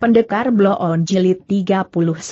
Pendekar Bloon Jilid 39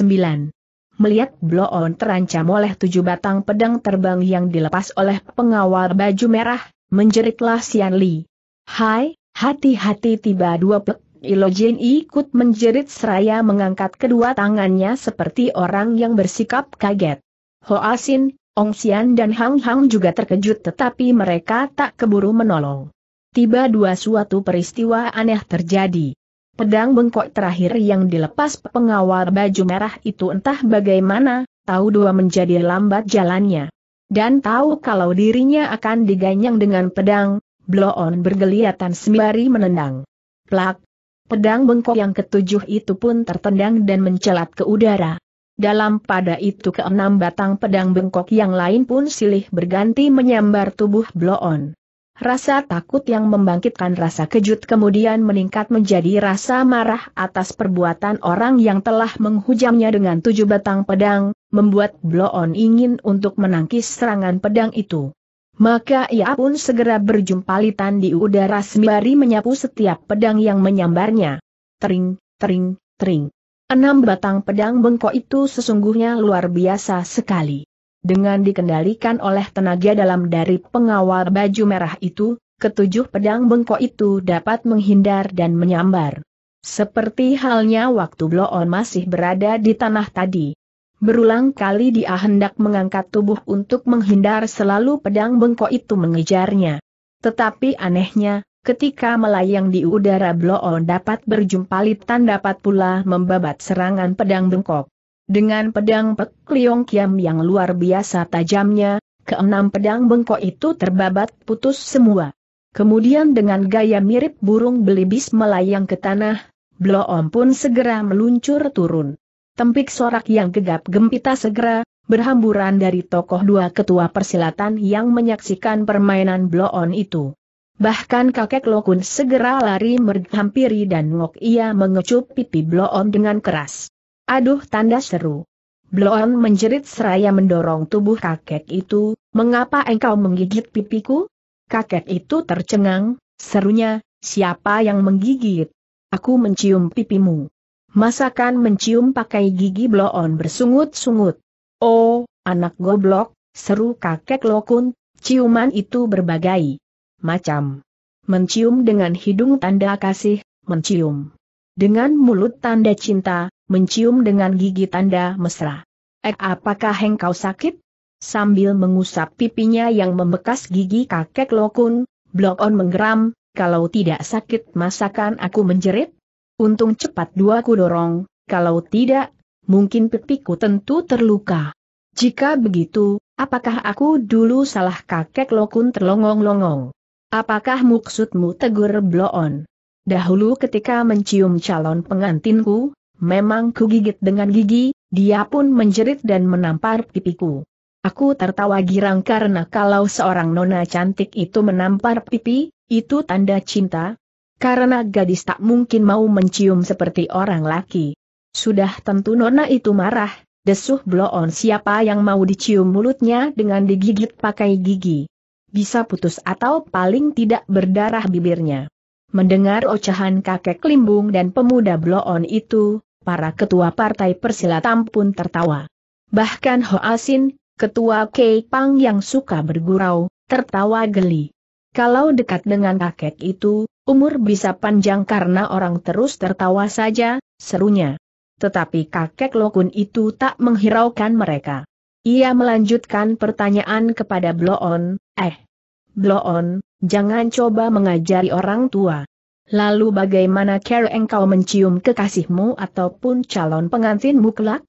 Melihat Bloon terancam oleh tujuh batang pedang terbang yang dilepas oleh pengawal baju merah, menjeritlah Sian Li. Hai, hati-hati tiba dua pek, Ilojin ikut menjerit seraya mengangkat kedua tangannya seperti orang yang bersikap kaget. Asin, Ong Xian dan Hang Hang juga terkejut tetapi mereka tak keburu menolong. Tiba dua suatu peristiwa aneh terjadi. Pedang bengkok terakhir yang dilepas pengawal baju merah itu entah bagaimana, tahu dua menjadi lambat jalannya. Dan tahu kalau dirinya akan diganyang dengan pedang, Bloon bergeliatan sembari menendang. Plak! Pedang bengkok yang ketujuh itu pun tertendang dan mencelat ke udara. Dalam pada itu keenam batang pedang bengkok yang lain pun silih berganti menyambar tubuh Bloon. Rasa takut yang membangkitkan rasa kejut kemudian meningkat menjadi rasa marah atas perbuatan orang yang telah menghujamnya dengan tujuh batang pedang, membuat Bloon ingin untuk menangkis serangan pedang itu. Maka ia pun segera berjumpalitan di udara sembari menyapu setiap pedang yang menyambarnya. Tering, tering, tering. Enam batang pedang bengkok itu sesungguhnya luar biasa sekali dengan dikendalikan oleh tenaga dalam dari pengawal baju merah itu, ketujuh pedang bengkok itu dapat menghindar dan menyambar. Seperti halnya waktu Bloon masih berada di tanah tadi. Berulang kali dia hendak mengangkat tubuh untuk menghindar selalu pedang bengkok itu mengejarnya. Tetapi anehnya, ketika melayang di udara Bloon dapat berjumpa dan dapat pula membabat serangan pedang bengkok. Dengan pedang Pek Liong Kiam yang luar biasa tajamnya, keenam pedang bengkok itu terbabat putus semua. Kemudian dengan gaya mirip burung belibis melayang ke tanah, Bloom pun segera meluncur turun. Tempik sorak yang gegap gempita segera, berhamburan dari tokoh dua ketua persilatan yang menyaksikan permainan bloon itu. Bahkan kakek Lokun segera lari menghampiri dan Ngok Ia mengecup pipi bloon dengan keras. Aduh tanda seru. Bloon menjerit seraya mendorong tubuh kakek itu, mengapa engkau menggigit pipiku? Kakek itu tercengang, serunya, siapa yang menggigit? Aku mencium pipimu. Masakan mencium pakai gigi bloon bersungut-sungut. Oh, anak goblok, seru kakek lokun, ciuman itu berbagai macam. Mencium dengan hidung tanda kasih, mencium dengan mulut tanda cinta, mencium dengan gigi tanda mesra. Eh, apakah engkau sakit? Sambil mengusap pipinya yang membekas gigi kakek lokun, Blok On menggeram, kalau tidak sakit masakan aku menjerit? Untung cepat dua ku dorong, kalau tidak, mungkin pipiku tentu terluka. Jika begitu, apakah aku dulu salah kakek lokun terlongong-longong? Apakah maksudmu tegur Bloon? Dahulu ketika mencium calon pengantinku, memang kugigit dengan gigi, dia pun menjerit dan menampar pipiku. Aku tertawa girang karena kalau seorang nona cantik itu menampar pipi, itu tanda cinta. Karena gadis tak mungkin mau mencium seperti orang laki. Sudah tentu nona itu marah, desuh bloon siapa yang mau dicium mulutnya dengan digigit pakai gigi. Bisa putus atau paling tidak berdarah bibirnya. Mendengar ocehan kakek limbung dan pemuda bloon itu, para ketua partai persilatan pun tertawa. Bahkan Ho Asin, ketua Kei Pang yang suka bergurau, tertawa geli. Kalau dekat dengan kakek itu, umur bisa panjang karena orang terus tertawa saja, serunya. Tetapi kakek Lokun itu tak menghiraukan mereka. Ia melanjutkan pertanyaan kepada Bloon, eh, Bloon, jangan coba mengajari orang tua. Lalu bagaimana care engkau mencium kekasihmu ataupun calon pengantinmu kelak?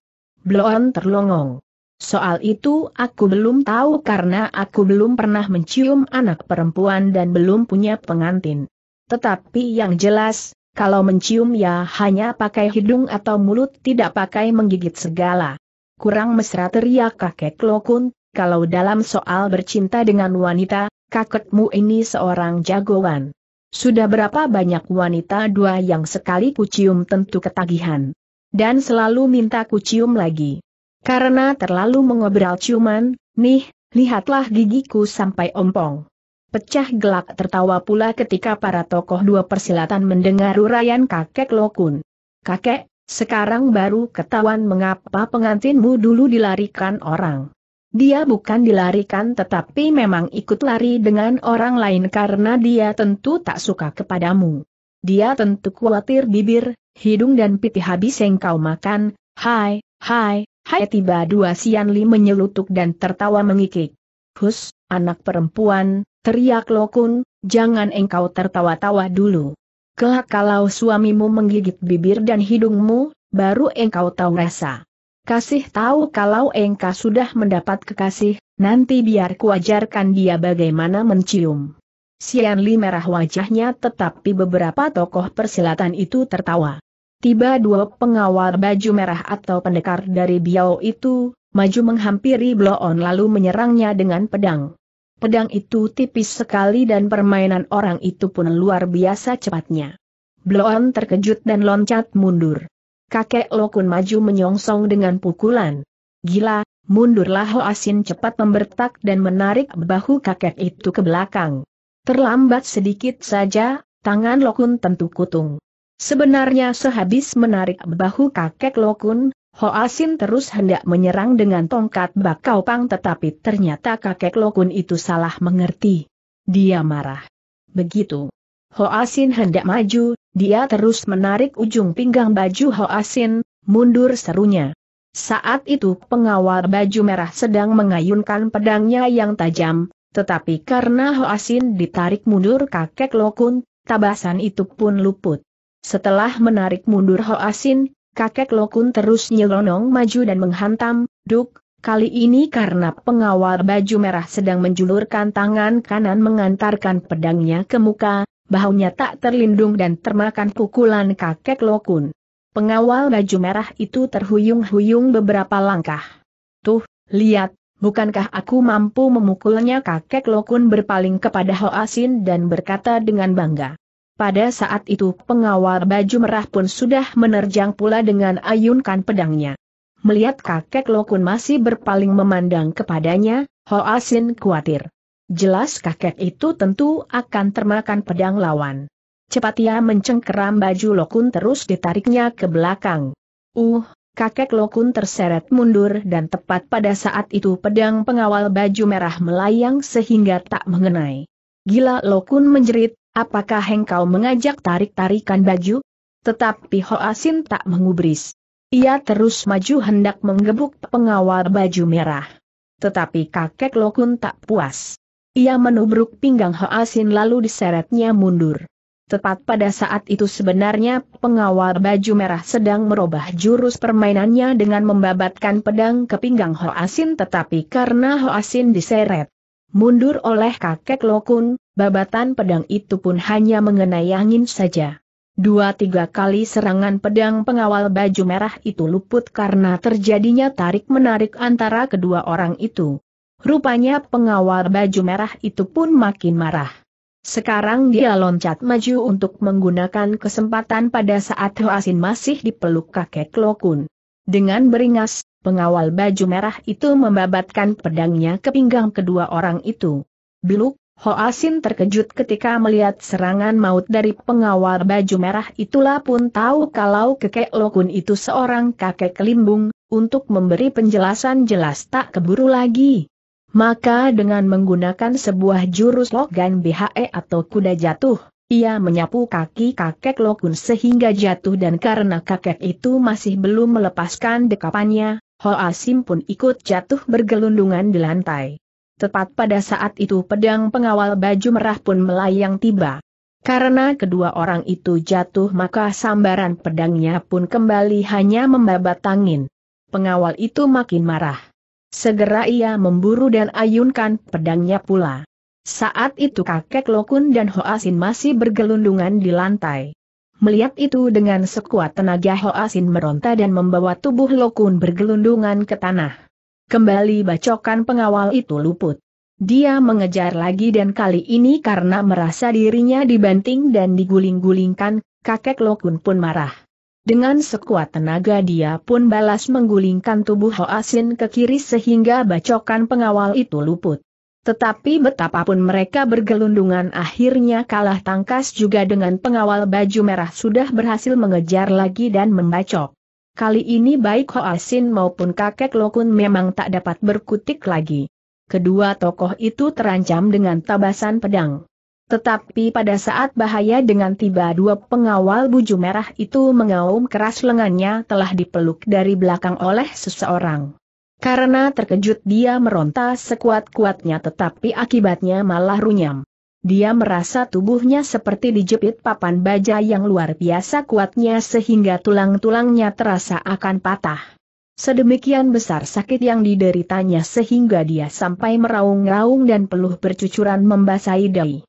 Bloon terlongong. Soal itu aku belum tahu karena aku belum pernah mencium anak perempuan dan belum punya pengantin. Tetapi yang jelas, kalau mencium ya hanya pakai hidung atau mulut tidak pakai menggigit segala. Kurang mesra teriak kakek Lokun, kalau dalam soal bercinta dengan wanita, Kaketmu ini seorang jagoan. Sudah berapa banyak wanita dua yang sekali kucium tentu ketagihan. Dan selalu minta kucium lagi. Karena terlalu mengobrol ciuman, nih, lihatlah gigiku sampai ompong. Pecah gelak tertawa pula ketika para tokoh dua persilatan mendengar uraian kakek Lokun. Kakek, sekarang baru ketahuan mengapa pengantinmu dulu dilarikan orang. Dia bukan dilarikan tetapi memang ikut lari dengan orang lain karena dia tentu tak suka kepadamu. Dia tentu khawatir bibir, hidung dan pipi habis yang kau makan, hai, hai, hai tiba dua Sianli menyelutuk dan tertawa mengikik. Hus, anak perempuan, teriak Lokun, jangan engkau tertawa-tawa dulu. Kelak kalau suamimu menggigit bibir dan hidungmu, baru engkau tahu rasa. Kasih tahu kalau engkau sudah mendapat kekasih, nanti biar kuajarkan dia bagaimana mencium. Sian Li merah wajahnya tetapi beberapa tokoh persilatan itu tertawa. Tiba dua pengawal baju merah atau pendekar dari Biao itu, maju menghampiri Bloon lalu menyerangnya dengan pedang. Pedang itu tipis sekali dan permainan orang itu pun luar biasa cepatnya. Bloon terkejut dan loncat mundur kakek Lokun maju menyongsong dengan pukulan. Gila, mundurlah Ho Asin cepat membertak dan menarik bahu kakek itu ke belakang. Terlambat sedikit saja, tangan Lokun tentu kutung. Sebenarnya sehabis menarik bahu kakek Lokun, Ho Asin terus hendak menyerang dengan tongkat bakau pang tetapi ternyata kakek Lokun itu salah mengerti. Dia marah. Begitu. Ho Asin hendak maju, dia terus menarik ujung pinggang baju Asin, mundur serunya. Saat itu pengawal baju merah sedang mengayunkan pedangnya yang tajam, tetapi karena Asin ditarik mundur kakek Lokun, tabasan itu pun luput. Setelah menarik mundur Asin, kakek Lokun terus nyelonong maju dan menghantam, duk, kali ini karena pengawal baju merah sedang menjulurkan tangan kanan mengantarkan pedangnya ke muka, bahunya tak terlindung dan termakan pukulan kakek Lokun. Pengawal baju merah itu terhuyung-huyung beberapa langkah. Tuh, lihat, bukankah aku mampu memukulnya kakek Lokun berpaling kepada Asin dan berkata dengan bangga. Pada saat itu pengawal baju merah pun sudah menerjang pula dengan ayunkan pedangnya. Melihat kakek Lokun masih berpaling memandang kepadanya, Hoa Asin khawatir. Jelas kakek itu tentu akan termakan pedang lawan. Cepat ia mencengkeram baju Lokun terus ditariknya ke belakang. Uh, kakek Lokun terseret mundur dan tepat pada saat itu pedang pengawal baju merah melayang sehingga tak mengenai. Gila Lokun menjerit, apakah engkau mengajak tarik-tarikan baju? Tetapi Asin tak mengubris. Ia terus maju hendak menggebuk pengawal baju merah. Tetapi kakek Lokun tak puas. Ia menubruk pinggang Hoasin lalu diseretnya mundur. Tepat pada saat itu sebenarnya pengawal baju merah sedang merubah jurus permainannya dengan membabatkan pedang ke pinggang Ho Asin, tetapi karena Ho Asin diseret. Mundur oleh kakek Lokun, babatan pedang itu pun hanya mengenai angin saja. Dua tiga kali serangan pedang pengawal baju merah itu luput karena terjadinya tarik-menarik antara kedua orang itu. Rupanya pengawal baju merah itu pun makin marah. Sekarang dia loncat maju untuk menggunakan kesempatan pada saat Hoasin masih dipeluk kakek Lokun. Dengan beringas, pengawal baju merah itu membabatkan pedangnya ke pinggang kedua orang itu. Biluk, Hoasin terkejut ketika melihat serangan maut dari pengawal baju merah itulah pun tahu kalau kakek Lokun itu seorang kakek limbung, untuk memberi penjelasan jelas tak keburu lagi. Maka dengan menggunakan sebuah jurus Logan BHE atau kuda jatuh, ia menyapu kaki kakek Lokun sehingga jatuh dan karena kakek itu masih belum melepaskan dekapannya, Hoa Asim pun ikut jatuh bergelundungan di lantai. Tepat pada saat itu pedang pengawal baju merah pun melayang tiba. Karena kedua orang itu jatuh maka sambaran pedangnya pun kembali hanya membabat angin. Pengawal itu makin marah. Segera ia memburu dan ayunkan pedangnya pula. Saat itu kakek Lokun dan Hoasin masih bergelundungan di lantai. Melihat itu dengan sekuat tenaga Hoasin meronta dan membawa tubuh Lokun bergelundungan ke tanah. Kembali bacokan pengawal itu luput. Dia mengejar lagi dan kali ini karena merasa dirinya dibanting dan diguling-gulingkan, kakek Lokun pun marah. Dengan sekuat tenaga dia pun balas menggulingkan tubuh Hoasin ke kiri sehingga bacokan pengawal itu luput. Tetapi betapapun mereka bergelundungan akhirnya kalah tangkas juga dengan pengawal baju merah sudah berhasil mengejar lagi dan membacok. Kali ini baik Hoasin maupun kakek Lokun memang tak dapat berkutik lagi. Kedua tokoh itu terancam dengan tabasan pedang. Tetapi pada saat bahaya dengan tiba dua pengawal buju merah itu mengaum keras lengannya telah dipeluk dari belakang oleh seseorang. Karena terkejut dia meronta sekuat-kuatnya tetapi akibatnya malah runyam. Dia merasa tubuhnya seperti dijepit papan baja yang luar biasa kuatnya sehingga tulang-tulangnya terasa akan patah. Sedemikian besar sakit yang dideritanya sehingga dia sampai meraung-raung dan peluh bercucuran membasahi dahi.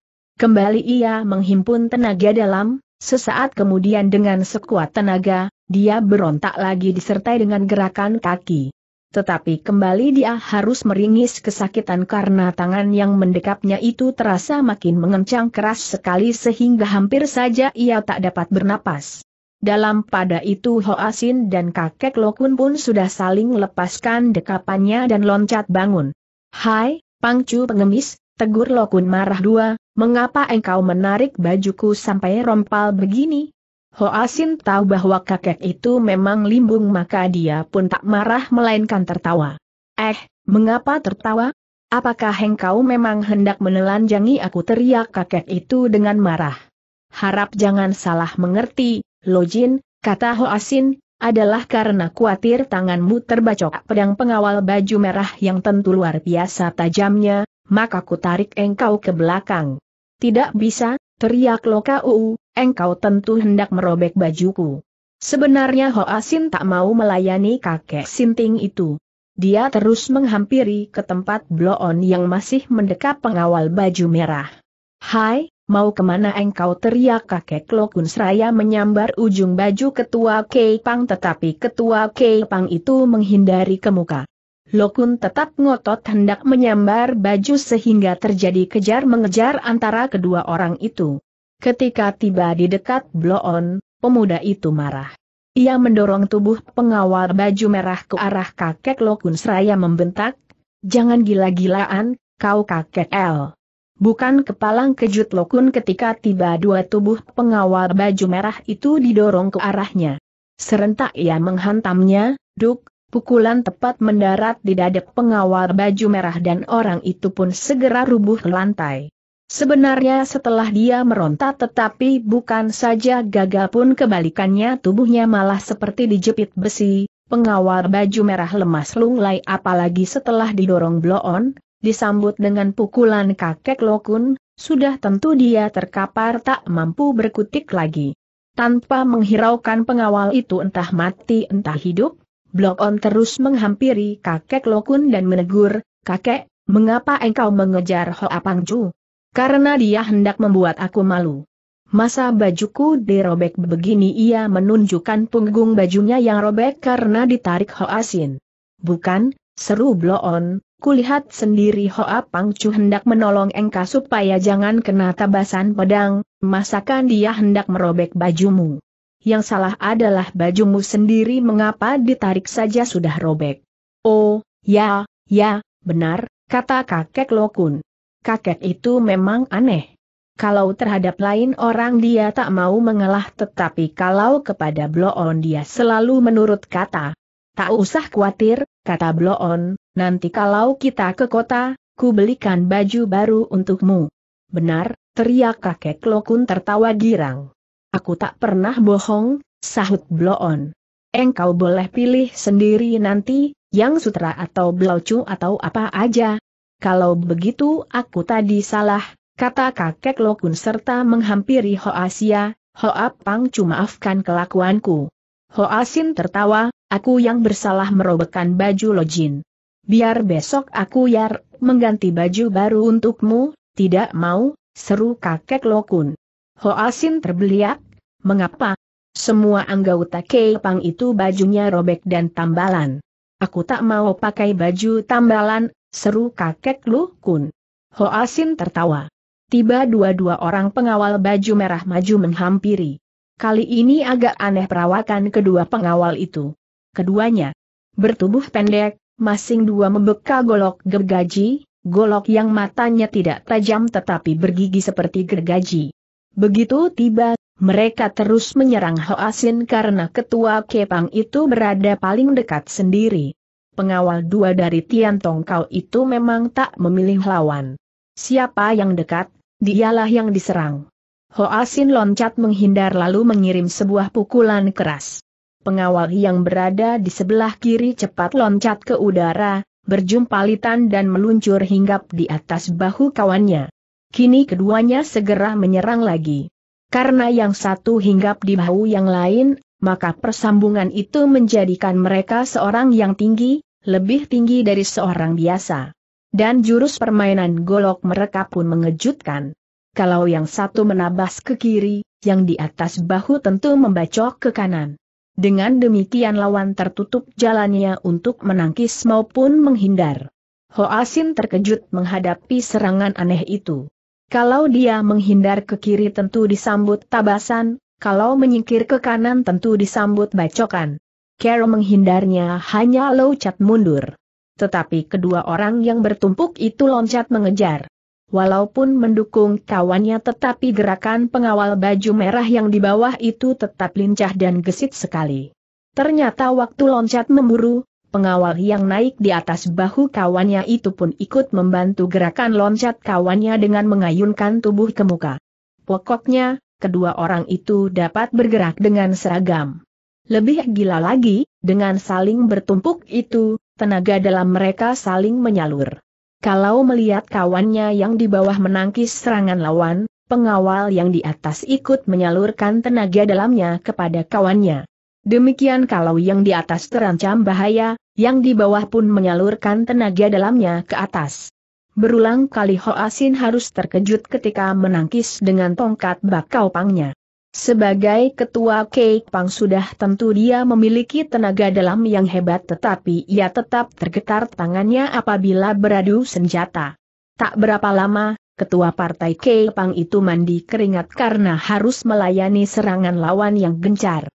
Kembali ia menghimpun tenaga dalam, sesaat kemudian dengan sekuat tenaga, dia berontak lagi disertai dengan gerakan kaki. Tetapi kembali dia harus meringis kesakitan karena tangan yang mendekapnya itu terasa makin mengencang keras sekali sehingga hampir saja ia tak dapat bernapas. Dalam pada itu Hoasin dan kakek Lokun pun sudah saling lepaskan dekapannya dan loncat bangun. Hai, pangcu pengemis, tegur Lokun marah dua, mengapa engkau menarik bajuku sampai rompal begini? Asin tahu bahwa kakek itu memang limbung maka dia pun tak marah melainkan tertawa. Eh, mengapa tertawa? Apakah engkau memang hendak menelanjangi aku teriak kakek itu dengan marah? Harap jangan salah mengerti, Lojin, kata Ho Asin, adalah karena khawatir tanganmu terbacok pedang pengawal baju merah yang tentu luar biasa tajamnya, maka ku tarik engkau ke belakang. Tidak bisa, teriak Loka Uu, engkau tentu hendak merobek bajuku. Sebenarnya Ho Asin tak mau melayani kakek Sinting itu. Dia terus menghampiri ke tempat Bloon yang masih mendekap pengawal baju merah. Hai, mau kemana engkau teriak kakek Lokun Seraya menyambar ujung baju ketua Kei Pang tetapi ketua Kei Pang itu menghindari ke muka. Lokun tetap ngotot hendak menyambar baju sehingga terjadi kejar-mengejar antara kedua orang itu. Ketika tiba di dekat Bloon, pemuda itu marah. Ia mendorong tubuh pengawal baju merah ke arah kakek Lokun seraya membentak, Jangan gila-gilaan, kau kakek L. Bukan kepalang kejut Lokun ketika tiba dua tubuh pengawal baju merah itu didorong ke arahnya. Serentak ia menghantamnya, duk, Pukulan tepat mendarat di dada pengawal baju merah dan orang itu pun segera rubuh ke lantai. Sebenarnya setelah dia meronta tetapi bukan saja gagal pun kebalikannya tubuhnya malah seperti dijepit besi, pengawal baju merah lemas lunglai apalagi setelah didorong bloon, disambut dengan pukulan kakek lokun, sudah tentu dia terkapar tak mampu berkutik lagi. Tanpa menghiraukan pengawal itu entah mati entah hidup, Blok On terus menghampiri kakek Lokun dan menegur, kakek, mengapa engkau mengejar Hoa Pangju? Karena dia hendak membuat aku malu. Masa bajuku dirobek begini ia menunjukkan punggung bajunya yang robek karena ditarik Hoa Asin. Bukan, seru Blok On, kulihat sendiri Hoa Pangcu hendak menolong engkau supaya jangan kena tabasan pedang, masakan dia hendak merobek bajumu yang salah adalah bajumu sendiri mengapa ditarik saja sudah robek. Oh, ya, ya, benar, kata kakek Lokun. Kakek itu memang aneh. Kalau terhadap lain orang dia tak mau mengalah tetapi kalau kepada Bloon dia selalu menurut kata. Tak usah khawatir, kata Bloon, nanti kalau kita ke kota, ku belikan baju baru untukmu. Benar, teriak kakek Lokun tertawa girang. Aku tak pernah bohong, sahut Bloon. Engkau boleh pilih sendiri nanti, yang sutra atau blaucu atau apa aja. Kalau begitu aku tadi salah, kata kakek Lokun serta menghampiri Hoasia, Hoa Pangcu maafkan kelakuanku. Hoasin tertawa, aku yang bersalah merobekkan baju Lojin. Biar besok aku yar, mengganti baju baru untukmu, tidak mau, seru kakek Lokun. Hoasin terbeliak, Mengapa? Semua anggota Kepang itu bajunya robek dan tambalan. Aku tak mau pakai baju tambalan, seru kakek Lu Kun. Ho Asin tertawa. Tiba dua-dua orang pengawal baju merah maju menghampiri. Kali ini agak aneh perawakan kedua pengawal itu. Keduanya bertubuh pendek, masing dua membekal golok gergaji, golok yang matanya tidak tajam tetapi bergigi seperti gergaji. Begitu tiba mereka terus menyerang Hoasin karena ketua Kepang itu berada paling dekat sendiri. Pengawal dua dari Tian Tongkau itu memang tak memilih lawan. Siapa yang dekat, dialah yang diserang. Hoasin loncat menghindar lalu mengirim sebuah pukulan keras. Pengawal yang berada di sebelah kiri cepat loncat ke udara, berjumpa litan dan meluncur hinggap di atas bahu kawannya. Kini keduanya segera menyerang lagi. Karena yang satu hinggap di bahu yang lain, maka persambungan itu menjadikan mereka seorang yang tinggi, lebih tinggi dari seorang biasa. Dan jurus permainan golok mereka pun mengejutkan. Kalau yang satu menabas ke kiri, yang di atas bahu tentu membacok ke kanan. Dengan demikian lawan tertutup jalannya untuk menangkis maupun menghindar. Hoasin terkejut menghadapi serangan aneh itu. Kalau dia menghindar ke kiri tentu disambut tabasan, kalau menyingkir ke kanan tentu disambut bacokan. Carol menghindarnya hanya loncat mundur. Tetapi kedua orang yang bertumpuk itu loncat mengejar. Walaupun mendukung kawannya tetapi gerakan pengawal baju merah yang di bawah itu tetap lincah dan gesit sekali. Ternyata waktu loncat memburu, Pengawal yang naik di atas bahu kawannya itu pun ikut membantu gerakan loncat kawannya dengan mengayunkan tubuh ke muka. Pokoknya, kedua orang itu dapat bergerak dengan seragam. Lebih gila lagi, dengan saling bertumpuk itu, tenaga dalam mereka saling menyalur. Kalau melihat kawannya yang di bawah menangkis serangan lawan, pengawal yang di atas ikut menyalurkan tenaga dalamnya kepada kawannya. Demikian kalau yang di atas terancam bahaya, yang di bawah pun menyalurkan tenaga dalamnya ke atas. Berulang kali Ho Asin harus terkejut ketika menangkis dengan tongkat bakau pangnya. Sebagai ketua Kek Pang sudah tentu dia memiliki tenaga dalam yang hebat tetapi ia tetap tergetar tangannya apabila beradu senjata. Tak berapa lama, ketua partai Kek Pang itu mandi keringat karena harus melayani serangan lawan yang gencar.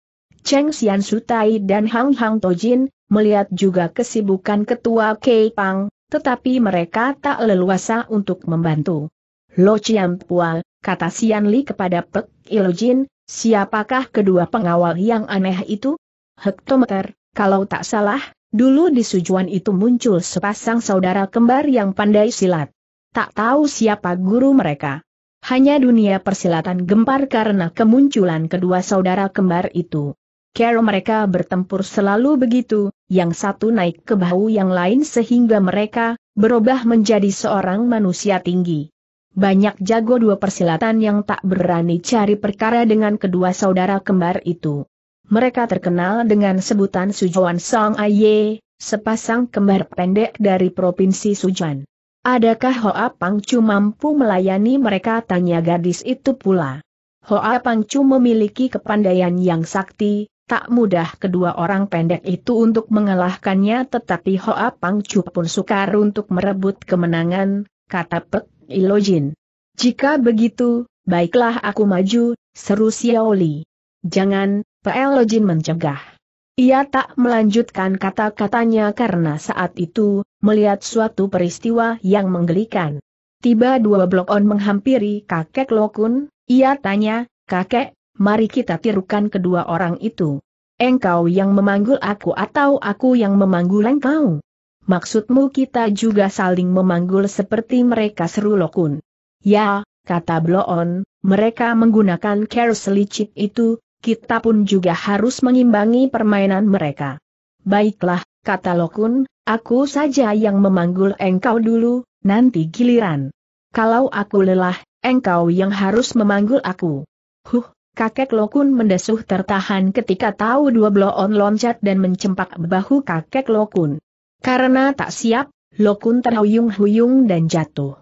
Cheng Xian Sutai dan Hang Hang Tojin, melihat juga kesibukan ketua Kei Pang, tetapi mereka tak leluasa untuk membantu. Lo Chiam Pua, kata Xian Li kepada Pek Ilojin, siapakah kedua pengawal yang aneh itu? Hektometer, kalau tak salah, dulu di sujuan itu muncul sepasang saudara kembar yang pandai silat. Tak tahu siapa guru mereka. Hanya dunia persilatan gempar karena kemunculan kedua saudara kembar itu. Kero mereka bertempur selalu begitu, yang satu naik ke bahu yang lain sehingga mereka berubah menjadi seorang manusia tinggi. Banyak jago dua persilatan yang tak berani cari perkara dengan kedua saudara kembar itu. Mereka terkenal dengan sebutan Sujuan Song Aye, sepasang kembar pendek dari Provinsi Sujuan. Adakah Hoa Pangcu mampu melayani mereka tanya gadis itu pula. Hoa Pangcu memiliki kepandaian yang sakti, Tak mudah kedua orang pendek itu untuk mengalahkannya tetapi Hoa Pangcu pun sukar untuk merebut kemenangan, kata Pek Ilojin. Jika begitu, baiklah aku maju, seru Xiaoli. Jangan, Pek Ilojin mencegah. Ia tak melanjutkan kata-katanya karena saat itu, melihat suatu peristiwa yang menggelikan. Tiba dua blok on menghampiri kakek Lokun, ia tanya, kakek, mari kita tirukan kedua orang itu. Engkau yang memanggul aku atau aku yang memanggul engkau? Maksudmu kita juga saling memanggul seperti mereka seru lokun. Ya, kata Bloon, mereka menggunakan care selicik itu, kita pun juga harus mengimbangi permainan mereka. Baiklah, kata Lokun, aku saja yang memanggul engkau dulu, nanti giliran. Kalau aku lelah, engkau yang harus memanggul aku. Huh, Kakek Lokun mendesuh tertahan ketika tahu dua bloon loncat dan mencempak bahu kakek Lokun. Karena tak siap, Lokun terhuyung-huyung dan jatuh.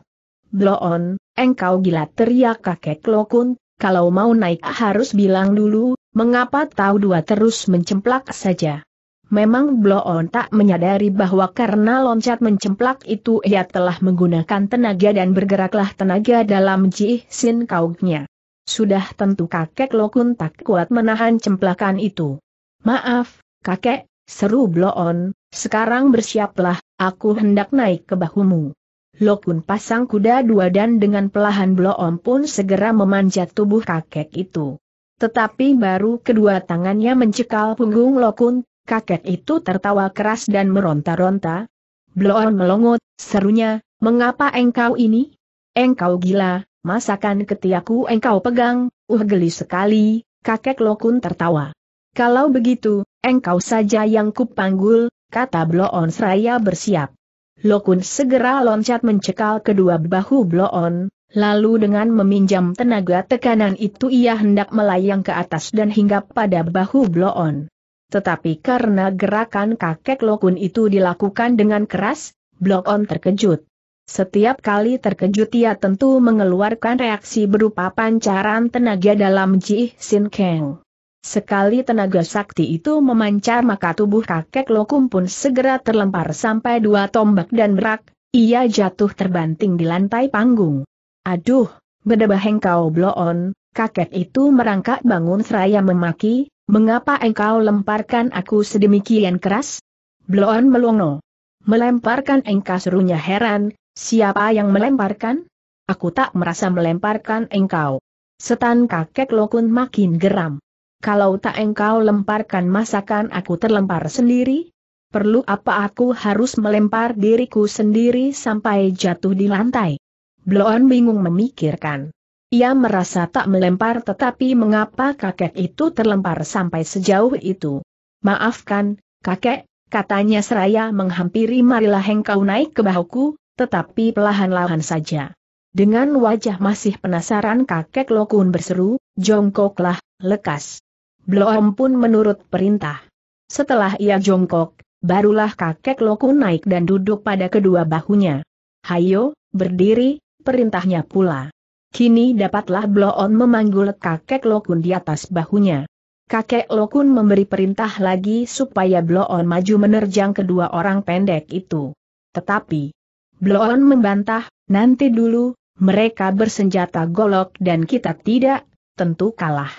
Bloon, engkau gila teriak kakek Lokun, kalau mau naik harus bilang dulu, mengapa tahu dua terus mencemplak saja. Memang Bloon tak menyadari bahwa karena loncat mencemplak itu ia telah menggunakan tenaga dan bergeraklah tenaga dalam jih Sin Kaugnya. Sudah tentu kakek Lokun tak kuat menahan cemplakan itu. Maaf, kakek, seru Bloon, sekarang bersiaplah, aku hendak naik ke bahumu. Lokun pasang kuda dua dan dengan pelahan Bloon pun segera memanjat tubuh kakek itu. Tetapi baru kedua tangannya mencekal punggung Lokun, kakek itu tertawa keras dan meronta-ronta. Bloon melongot, serunya, mengapa engkau ini? Engkau gila, masakan ketiaku engkau pegang, uh geli sekali, kakek Lokun tertawa. Kalau begitu, engkau saja yang kupanggul, kata Bloon seraya bersiap. Lokun segera loncat mencekal kedua bahu Bloon, lalu dengan meminjam tenaga tekanan itu ia hendak melayang ke atas dan hinggap pada bahu Bloon. Tetapi karena gerakan kakek Lokun itu dilakukan dengan keras, Bloon terkejut. Setiap kali terkejut ia tentu mengeluarkan reaksi berupa pancaran tenaga dalam Ji Sin Kang. Sekali tenaga sakti itu memancar maka tubuh kakek lokum pun segera terlempar sampai dua tombak dan berak, ia jatuh terbanting di lantai panggung. Aduh, bedebah engkau bloon, kakek itu merangkak bangun seraya memaki, mengapa engkau lemparkan aku sedemikian keras? Bloon melongo. Melemparkan engkau serunya heran, Siapa yang melemparkan? Aku tak merasa melemparkan engkau. Setan kakek Lokun makin geram. Kalau tak engkau lemparkan masakan aku terlempar sendiri? Perlu apa aku harus melempar diriku sendiri sampai jatuh di lantai? Bloon bingung memikirkan. Ia merasa tak melempar tetapi mengapa kakek itu terlempar sampai sejauh itu? Maafkan, kakek, katanya seraya menghampiri marilah engkau naik ke bahuku, tetapi pelahan lahan saja. Dengan wajah masih penasaran kakek Lokun berseru, jongkoklah, lekas. Bloom pun menurut perintah. Setelah ia jongkok, barulah kakek Lokun naik dan duduk pada kedua bahunya. Hayo, berdiri, perintahnya pula. Kini dapatlah Bloon memanggul kakek Lokun di atas bahunya. Kakek Lokun memberi perintah lagi supaya Bloon maju menerjang kedua orang pendek itu. Tetapi, Bloon membantah, nanti dulu, mereka bersenjata golok dan kita tidak, tentu kalah.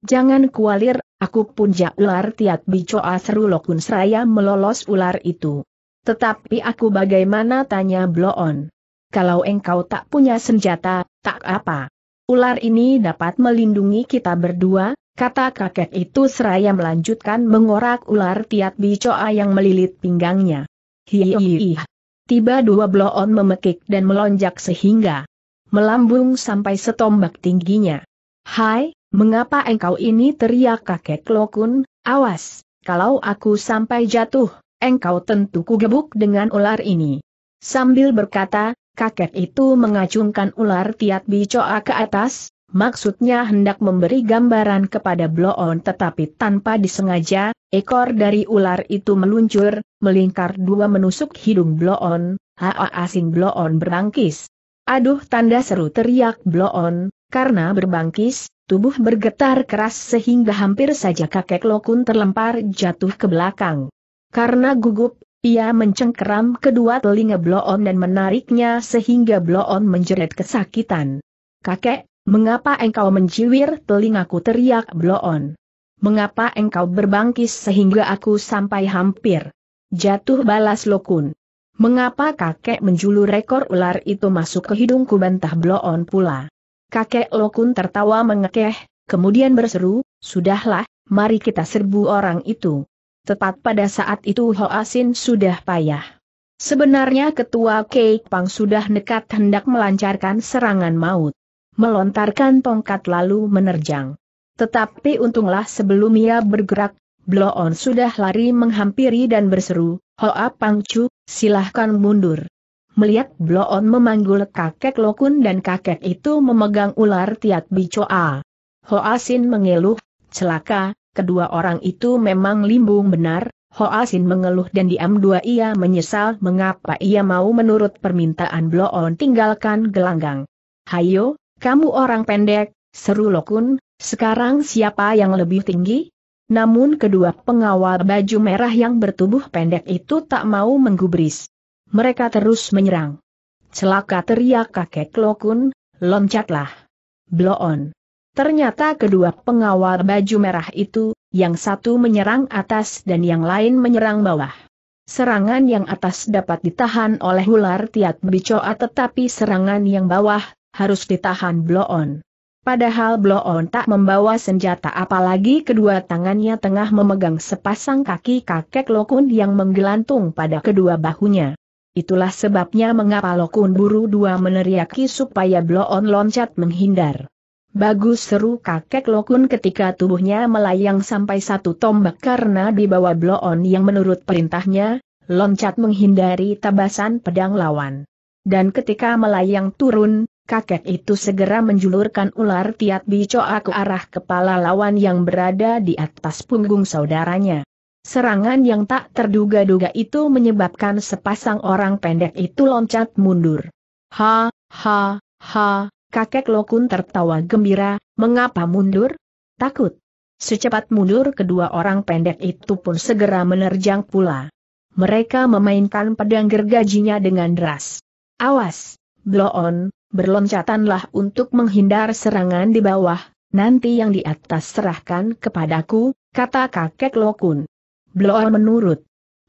Jangan kualir, aku pun ular tiat bicoa seru lokun seraya melolos ular itu. Tetapi aku bagaimana tanya Bloon. Kalau engkau tak punya senjata, tak apa. Ular ini dapat melindungi kita berdua, kata kakek itu seraya melanjutkan mengorak ular tiat bicoa yang melilit pinggangnya. Hihihi tiba dua bloon memekik dan melonjak sehingga melambung sampai setombak tingginya. Hai, mengapa engkau ini teriak kakek Lokun, awas, kalau aku sampai jatuh, engkau tentu kugebuk dengan ular ini. Sambil berkata, kakek itu mengacungkan ular tiat bicoa ke atas, maksudnya hendak memberi gambaran kepada Bloon tetapi tanpa disengaja, Ekor dari ular itu meluncur, melingkar dua menusuk hidung Bloon, haa asing Bloon berbangkis. Aduh tanda seru teriak Bloon, karena berbangkis, tubuh bergetar keras sehingga hampir saja kakek Lokun terlempar jatuh ke belakang. Karena gugup, ia mencengkeram kedua telinga Bloon dan menariknya sehingga Bloon menjerit kesakitan. Kakek, mengapa engkau menjiwir telingaku teriak Bloon? mengapa engkau berbangkis sehingga aku sampai hampir jatuh balas lokun. Mengapa kakek menjulur rekor ular itu masuk ke hidungku bantah bloon pula. Kakek lokun tertawa mengekeh, kemudian berseru, sudahlah, mari kita serbu orang itu. Tepat pada saat itu Hoasin sudah payah. Sebenarnya ketua Kek Pang sudah nekat hendak melancarkan serangan maut. Melontarkan tongkat lalu menerjang. Tetapi untunglah sebelum ia bergerak, Bloon sudah lari menghampiri dan berseru, Hoa Pangcu, silahkan mundur. Melihat Bloon memanggul kakek Lokun dan kakek itu memegang ular Tiat Bicoa. Hoa Sin mengeluh, celaka, kedua orang itu memang limbung benar, Hoa Sin mengeluh dan diam dua ia menyesal mengapa ia mau menurut permintaan Bloon tinggalkan gelanggang. Hayo, kamu orang pendek, seru Lokun, sekarang siapa yang lebih tinggi? Namun kedua pengawal baju merah yang bertubuh pendek itu tak mau menggubris. Mereka terus menyerang. Celaka teriak kakek Lokun, loncatlah. bloon. Ternyata kedua pengawal baju merah itu, yang satu menyerang atas dan yang lain menyerang bawah. Serangan yang atas dapat ditahan oleh ular tiat bicoa tetapi serangan yang bawah, harus ditahan bloon. Padahal Bloon tak membawa senjata apalagi kedua tangannya tengah memegang sepasang kaki kakek Lokun yang menggelantung pada kedua bahunya. Itulah sebabnya mengapa Lokun buru dua meneriaki supaya Bloon loncat menghindar. Bagus seru kakek Lokun ketika tubuhnya melayang sampai satu tombak karena dibawa bloon yang menurut perintahnya, loncat menghindari tabasan pedang lawan. Dan ketika melayang turun, kakek itu segera menjulurkan ular tiat bicoa ke arah kepala lawan yang berada di atas punggung saudaranya. Serangan yang tak terduga-duga itu menyebabkan sepasang orang pendek itu loncat mundur. Ha, ha, ha, kakek Lokun tertawa gembira, mengapa mundur? Takut. Secepat mundur kedua orang pendek itu pun segera menerjang pula. Mereka memainkan pedang gergajinya dengan deras. Awas, bloon, berloncatanlah untuk menghindar serangan di bawah, nanti yang di atas serahkan kepadaku, kata kakek Lokun. Bloor menurut.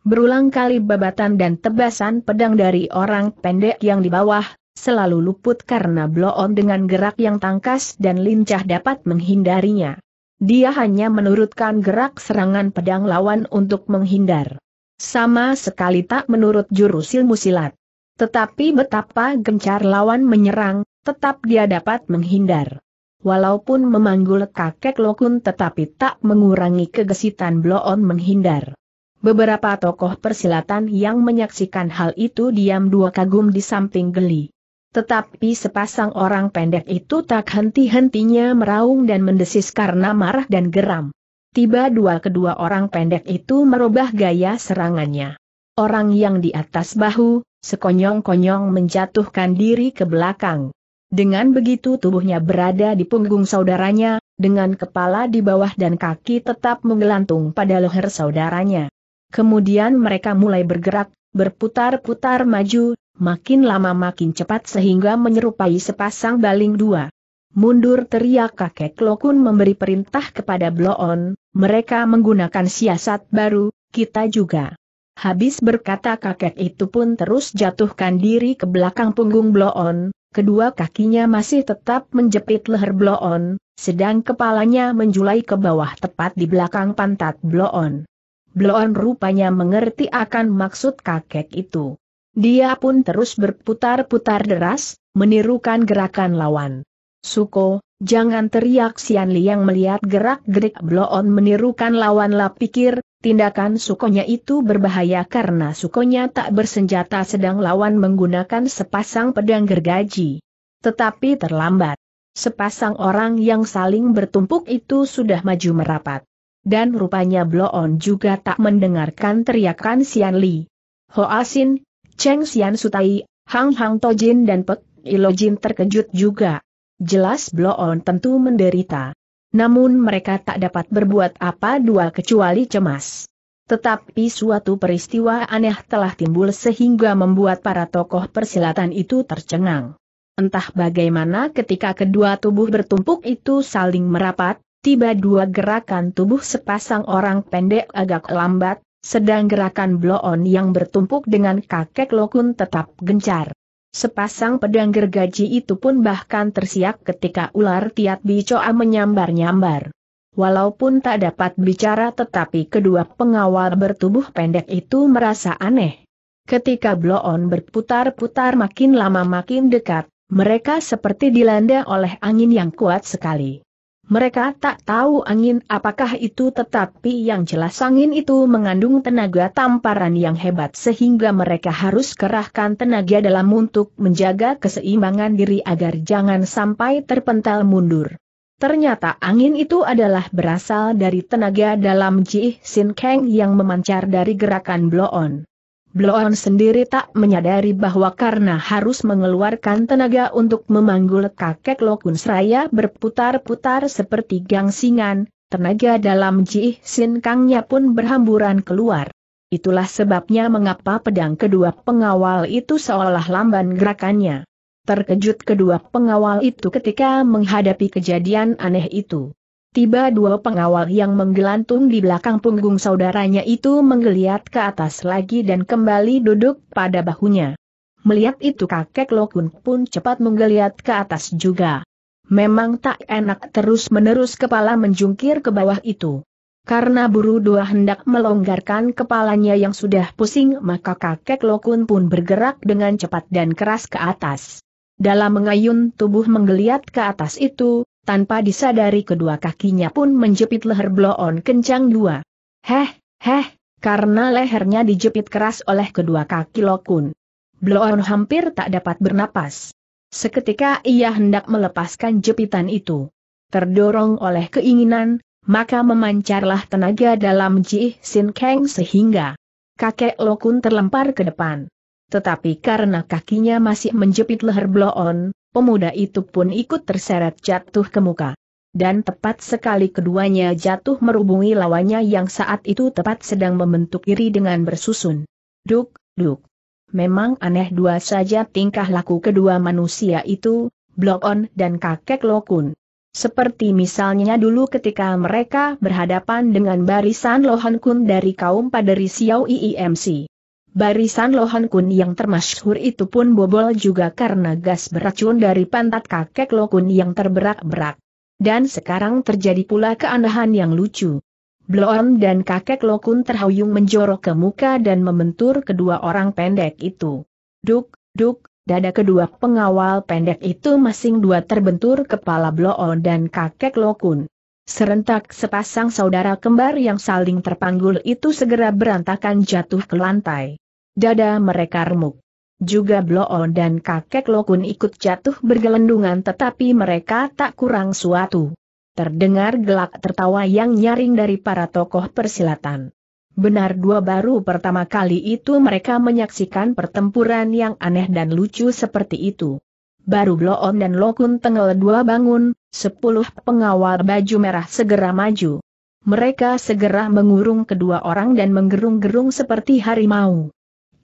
Berulang kali babatan dan tebasan pedang dari orang pendek yang di bawah, selalu luput karena Bloon dengan gerak yang tangkas dan lincah dapat menghindarinya. Dia hanya menurutkan gerak serangan pedang lawan untuk menghindar. Sama sekali tak menurut jurus ilmu silat. Tetapi betapa gencar lawan menyerang, tetap dia dapat menghindar. Walaupun memanggul kakek Lokun tetapi tak mengurangi kegesitan Bloon menghindar. Beberapa tokoh persilatan yang menyaksikan hal itu diam dua kagum di samping geli. Tetapi sepasang orang pendek itu tak henti-hentinya meraung dan mendesis karena marah dan geram. Tiba dua kedua orang pendek itu merubah gaya serangannya orang yang di atas bahu, sekonyong-konyong menjatuhkan diri ke belakang. Dengan begitu tubuhnya berada di punggung saudaranya, dengan kepala di bawah dan kaki tetap menggelantung pada leher saudaranya. Kemudian mereka mulai bergerak, berputar-putar maju, makin lama makin cepat sehingga menyerupai sepasang baling dua. Mundur teriak kakek Lokun memberi perintah kepada Bloon, mereka menggunakan siasat baru, kita juga. Habis berkata kakek itu pun terus jatuhkan diri ke belakang punggung Bloon, kedua kakinya masih tetap menjepit leher Bloon, sedang kepalanya menjulai ke bawah tepat di belakang pantat Bloon. Bloon rupanya mengerti akan maksud kakek itu. Dia pun terus berputar-putar deras, menirukan gerakan lawan. Suko, jangan teriak Sian Liang melihat gerak-gerik Bloon menirukan lawan lah pikir, Tindakan Sukonya itu berbahaya karena Sukonya tak bersenjata sedang lawan menggunakan sepasang pedang gergaji. Tetapi terlambat. Sepasang orang yang saling bertumpuk itu sudah maju merapat. Dan rupanya Bloon juga tak mendengarkan teriakan Sian Li. Hoa Sin, Cheng Sian Sutai, Hang Hang Tojin dan Pek Ilojin terkejut juga. Jelas Bloon tentu menderita. Namun mereka tak dapat berbuat apa dua kecuali cemas. Tetapi suatu peristiwa aneh telah timbul sehingga membuat para tokoh persilatan itu tercengang. Entah bagaimana ketika kedua tubuh bertumpuk itu saling merapat, tiba dua gerakan tubuh sepasang orang pendek agak lambat, sedang gerakan bloon yang bertumpuk dengan kakek lokun tetap gencar. Sepasang pedang gergaji itu pun bahkan tersiak ketika ular Tiat Bicoa menyambar-nyambar. Walaupun tak dapat bicara tetapi kedua pengawal bertubuh pendek itu merasa aneh. Ketika bloon berputar-putar makin lama makin dekat, mereka seperti dilanda oleh angin yang kuat sekali. Mereka tak tahu angin apakah itu tetapi yang jelas angin itu mengandung tenaga tamparan yang hebat sehingga mereka harus kerahkan tenaga dalam untuk menjaga keseimbangan diri agar jangan sampai terpental mundur. Ternyata angin itu adalah berasal dari tenaga dalam Ji Sin Kang yang memancar dari gerakan bloon. Bloon sendiri tak menyadari bahwa karena harus mengeluarkan tenaga untuk memanggul kakek Lokun Seraya berputar-putar seperti gangsingan, tenaga dalam Ji Sin Kangnya pun berhamburan keluar. Itulah sebabnya mengapa pedang kedua pengawal itu seolah lamban gerakannya. Terkejut kedua pengawal itu ketika menghadapi kejadian aneh itu tiba dua pengawal yang menggelantung di belakang punggung saudaranya itu menggeliat ke atas lagi dan kembali duduk pada bahunya. Melihat itu kakek Lokun pun cepat menggeliat ke atas juga. Memang tak enak terus-menerus kepala menjungkir ke bawah itu. Karena buru dua hendak melonggarkan kepalanya yang sudah pusing maka kakek Lokun pun bergerak dengan cepat dan keras ke atas. Dalam mengayun tubuh menggeliat ke atas itu, tanpa disadari kedua kakinya pun menjepit leher bloon kencang dua. Heh, heh, karena lehernya dijepit keras oleh kedua kaki Lokun. Bloon hampir tak dapat bernapas. Seketika ia hendak melepaskan jepitan itu. Terdorong oleh keinginan, maka memancarlah tenaga dalam Ji Sin Kang sehingga kakek Lokun terlempar ke depan. Tetapi karena kakinya masih menjepit leher Bloon, pemuda itu pun ikut terseret jatuh ke muka. Dan tepat sekali keduanya jatuh merubungi lawannya yang saat itu tepat sedang membentuk diri dengan bersusun. Duk, duk. Memang aneh dua saja tingkah laku kedua manusia itu, Blok On dan Kakek Lokun. Seperti misalnya dulu ketika mereka berhadapan dengan barisan Lohan Kun dari kaum Paderi Siau IIMC. Barisan Lohan Kun yang termasyhur itu pun bobol juga karena gas beracun dari pantat kakek Lokun yang terberak-berak. Dan sekarang terjadi pula keanehan yang lucu. Bloon dan kakek Lokun terhuyung menjorok ke muka dan membentur kedua orang pendek itu. Duk, duk, dada kedua pengawal pendek itu masing dua terbentur kepala Bloon dan kakek Lokun. Serentak sepasang saudara kembar yang saling terpanggul itu segera berantakan jatuh ke lantai. Dada mereka remuk. Juga Bloon dan kakek Lokun ikut jatuh bergelendungan tetapi mereka tak kurang suatu. Terdengar gelak tertawa yang nyaring dari para tokoh persilatan. Benar dua baru pertama kali itu mereka menyaksikan pertempuran yang aneh dan lucu seperti itu. Baru Bloon dan Lokun Tengel dua bangun, sepuluh pengawal baju merah segera maju. Mereka segera mengurung kedua orang dan menggerung-gerung seperti harimau.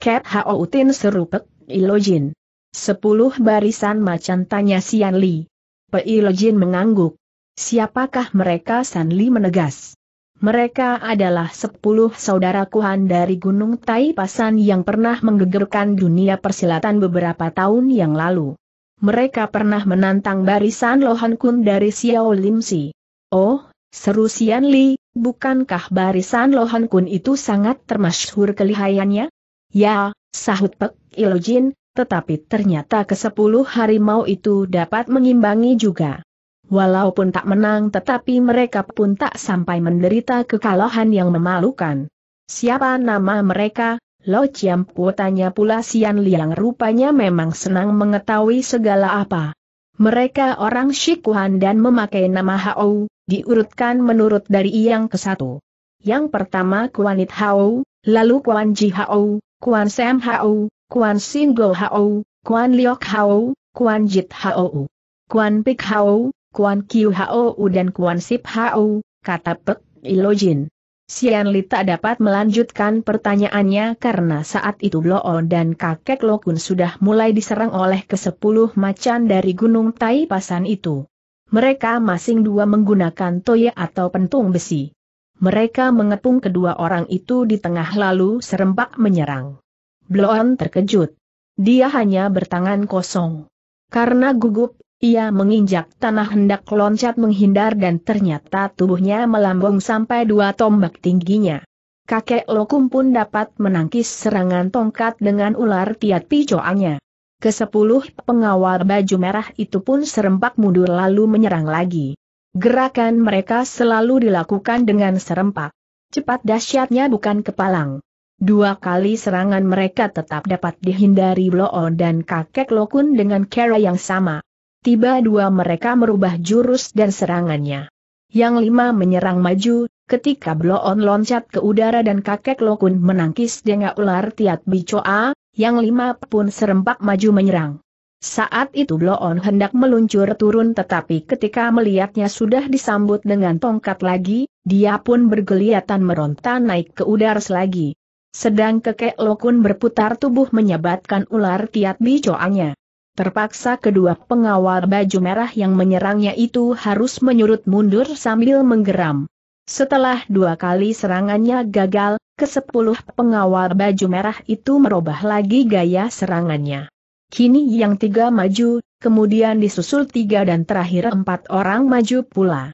Ket Houtin serupek, Ilojin. Sepuluh barisan macan tanya Sian Li. Peilojin mengangguk. Siapakah mereka San Li menegas. Mereka adalah sepuluh saudara Kuhan dari Gunung Tai Pasan yang pernah menggegerkan dunia persilatan beberapa tahun yang lalu. Mereka pernah menantang barisan Lohan Kun dari Xiao Lim Si. Oh, seru Sian Li, bukankah barisan Lohan Kun itu sangat termasyhur kelihayannya? Ya, sahut Pek Ilojin, tetapi ternyata ke sepuluh harimau itu dapat mengimbangi juga. Walaupun tak menang tetapi mereka pun tak sampai menderita kekalahan yang memalukan. Siapa nama mereka? Lo Chiam tanya pula Sian Liang rupanya memang senang mengetahui segala apa. Mereka orang Shikuan dan memakai nama Hao, diurutkan menurut dari yang ke satu. Yang pertama Kuanit Hao, lalu Kuan Ji Hao, Kuan Sam Hao, Kuan Sin Go Hao, Kuan Liok Hao, Kuan Jit Hao, Kuan Pik Hao, Kuan Kiu Hao dan Kuan Sip Hao, kata Pek Ilojin. Sian Li tak dapat melanjutkan pertanyaannya karena saat itu Bloo dan kakek Lokun sudah mulai diserang oleh kesepuluh macan dari gunung Tai Pasan itu. Mereka masing dua menggunakan toya atau pentung besi. Mereka mengepung kedua orang itu di tengah lalu serempak menyerang. Bloon terkejut. Dia hanya bertangan kosong. Karena gugup, ia menginjak tanah hendak loncat menghindar dan ternyata tubuhnya melambung sampai dua tombak tingginya. Kakek Lokum pun dapat menangkis serangan tongkat dengan ular tiat picoannya. Kesepuluh pengawal baju merah itu pun serempak mundur lalu menyerang lagi. Gerakan mereka selalu dilakukan dengan serempak. Cepat dahsyatnya bukan kepalang. Dua kali serangan mereka tetap dapat dihindari Bloon dan kakek Lokun dengan cara yang sama. Tiba dua mereka merubah jurus dan serangannya. Yang lima menyerang maju, ketika Bloon loncat ke udara dan kakek Lokun menangkis dengan ular tiat bicoa, yang lima pun serempak maju menyerang. Saat itu Bloon hendak meluncur turun tetapi ketika melihatnya sudah disambut dengan tongkat lagi, dia pun bergeliatan meronta naik ke udara lagi. Sedang kekek Lokun berputar tubuh menyebatkan ular kiat bicoanya. Terpaksa kedua pengawal baju merah yang menyerangnya itu harus menyurut mundur sambil menggeram. Setelah dua kali serangannya gagal, kesepuluh pengawal baju merah itu merubah lagi gaya serangannya. Kini yang tiga maju, kemudian disusul tiga dan terakhir empat orang maju pula.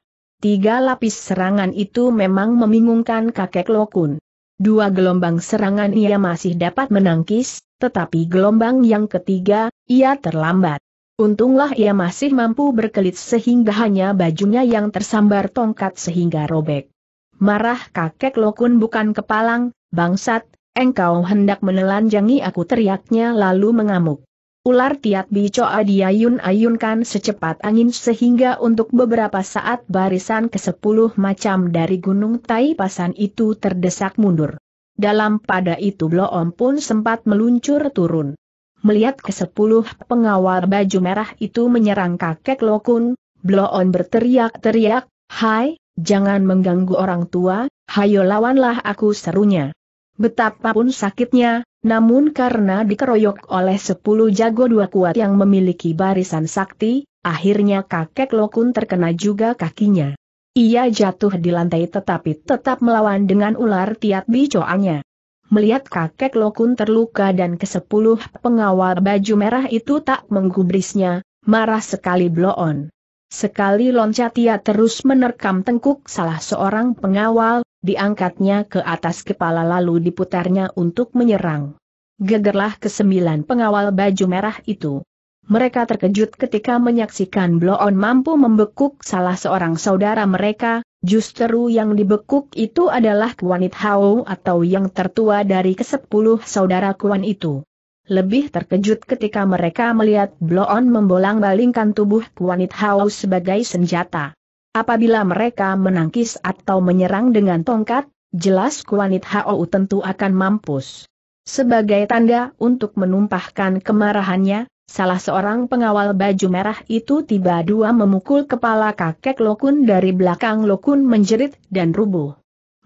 Tiga lapis serangan itu memang membingungkan kakek Lokun. Dua gelombang serangan ia masih dapat menangkis, tetapi gelombang yang ketiga, ia terlambat. Untunglah ia masih mampu berkelit sehingga hanya bajunya yang tersambar tongkat sehingga robek. Marah kakek Lokun bukan kepalang, bangsat, engkau hendak menelanjangi aku teriaknya lalu mengamuk. Ular Tiat Bicoa diayun-ayunkan secepat angin sehingga untuk beberapa saat barisan ke-10 macam dari Gunung Tai Pasan itu terdesak mundur. Dalam pada itu Bloom pun sempat meluncur turun. Melihat ke-10 pengawal baju merah itu menyerang kakek Lokun, Bloon berteriak-teriak, Hai, jangan mengganggu orang tua, hayo lawanlah aku serunya. Betapapun sakitnya, namun karena dikeroyok oleh sepuluh jago dua kuat yang memiliki barisan sakti, akhirnya kakek Lokun terkena juga kakinya. Ia jatuh di lantai tetapi tetap melawan dengan ular tiat bicoangnya. Melihat kakek Lokun terluka dan kesepuluh pengawal baju merah itu tak menggubrisnya, marah sekali bloon. Sekali loncat ia terus menerkam tengkuk salah seorang pengawal, diangkatnya ke atas kepala lalu diputarnya untuk menyerang. Gegerlah kesembilan pengawal baju merah itu. Mereka terkejut ketika menyaksikan Bloon mampu membekuk salah seorang saudara mereka, justru yang dibekuk itu adalah Kuanit Hao atau yang tertua dari kesepuluh saudara Kuan itu lebih terkejut ketika mereka melihat Bloon membolang-balingkan tubuh Kuanit Hao sebagai senjata. Apabila mereka menangkis atau menyerang dengan tongkat, jelas Kuanit Hao tentu akan mampus. Sebagai tanda untuk menumpahkan kemarahannya, salah seorang pengawal baju merah itu tiba dua memukul kepala kakek Lokun dari belakang Lokun menjerit dan rubuh.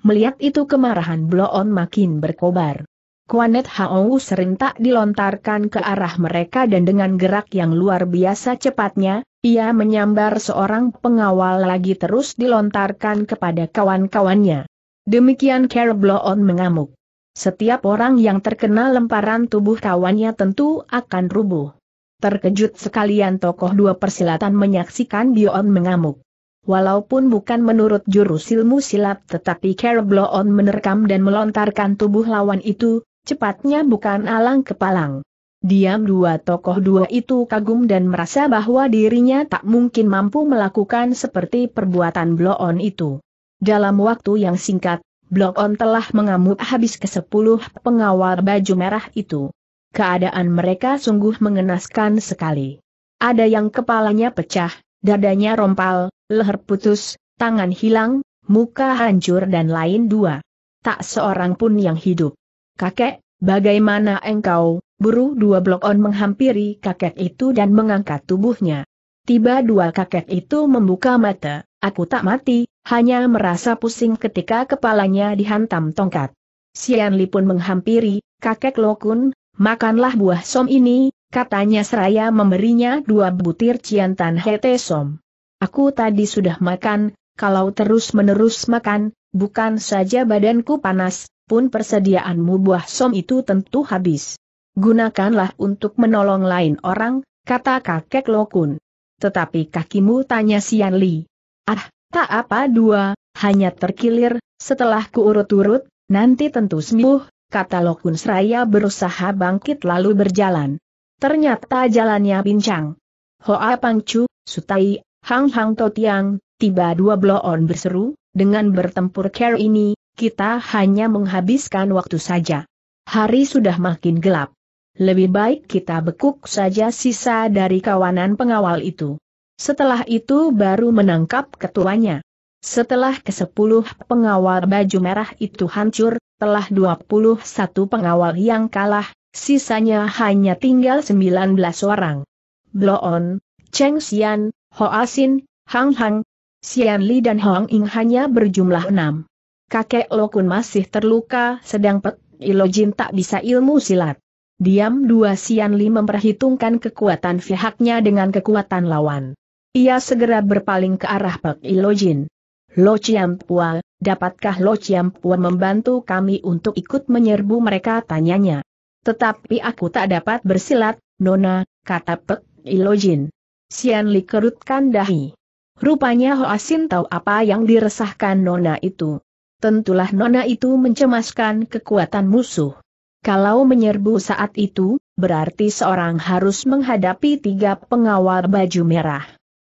Melihat itu kemarahan Bloon makin berkobar. Kuanet Hau sering dilontarkan ke arah mereka dan dengan gerak yang luar biasa cepatnya, ia menyambar seorang pengawal lagi terus dilontarkan kepada kawan-kawannya. Demikian Kerbloon mengamuk. Setiap orang yang terkena lemparan tubuh kawannya tentu akan rubuh. Terkejut sekalian tokoh dua persilatan menyaksikan Bion mengamuk. Walaupun bukan menurut jurus ilmu silat tetapi Kerbloon menerkam dan melontarkan tubuh lawan itu, Cepatnya bukan alang kepalang. Diam dua tokoh dua itu kagum dan merasa bahwa dirinya tak mungkin mampu melakukan seperti perbuatan Bloon itu. Dalam waktu yang singkat, Bloon telah mengamuk habis ke sepuluh pengawal baju merah itu. Keadaan mereka sungguh mengenaskan sekali. Ada yang kepalanya pecah, dadanya rompal, leher putus, tangan hilang, muka hancur dan lain dua. Tak seorang pun yang hidup. Kakek, bagaimana engkau? Buru dua blok on menghampiri kakek itu dan mengangkat tubuhnya. Tiba dua kakek itu membuka mata, aku tak mati, hanya merasa pusing ketika kepalanya dihantam tongkat. Sian Li pun menghampiri, kakek Lokun, makanlah buah som ini, katanya seraya memberinya dua butir ciantan hete som. Aku tadi sudah makan, kalau terus-menerus makan, bukan saja badanku panas, pun persediaanmu buah som itu tentu habis. Gunakanlah untuk menolong lain orang, kata kakek Lokun. Tetapi kakimu tanya Sian Li. Ah, tak apa dua, hanya terkilir, setelah kuurut-urut, nanti tentu sembuh, kata Lokun Seraya berusaha bangkit lalu berjalan. Ternyata jalannya bincang. Hoa Pangcu, Sutai, Hang Hang Totiang, tiba dua bloon berseru, dengan bertempur care ini, kita hanya menghabiskan waktu saja. Hari sudah makin gelap. Lebih baik kita bekuk saja sisa dari kawanan pengawal itu. Setelah itu baru menangkap ketuanya. Setelah kesepuluh pengawal baju merah itu hancur, telah 21 pengawal yang kalah, sisanya hanya tinggal 19 orang. Bloon, Cheng Xian, Hoa Sin, Hang Hang, Xian Li dan Hong Ing hanya berjumlah enam kakek Lokun masih terluka sedang Pek Ilojin tak bisa ilmu silat. Diam dua Sian Li memperhitungkan kekuatan pihaknya dengan kekuatan lawan. Ia segera berpaling ke arah Pek Ilojin. Lo Chiampua, dapatkah Lo Chiampua membantu kami untuk ikut menyerbu mereka tanyanya. Tetapi aku tak dapat bersilat, Nona, kata Pek Ilojin. Sian Li kerutkan dahi. Rupanya Sin tahu apa yang diresahkan Nona itu tentulah nona itu mencemaskan kekuatan musuh. Kalau menyerbu saat itu, berarti seorang harus menghadapi tiga pengawal baju merah.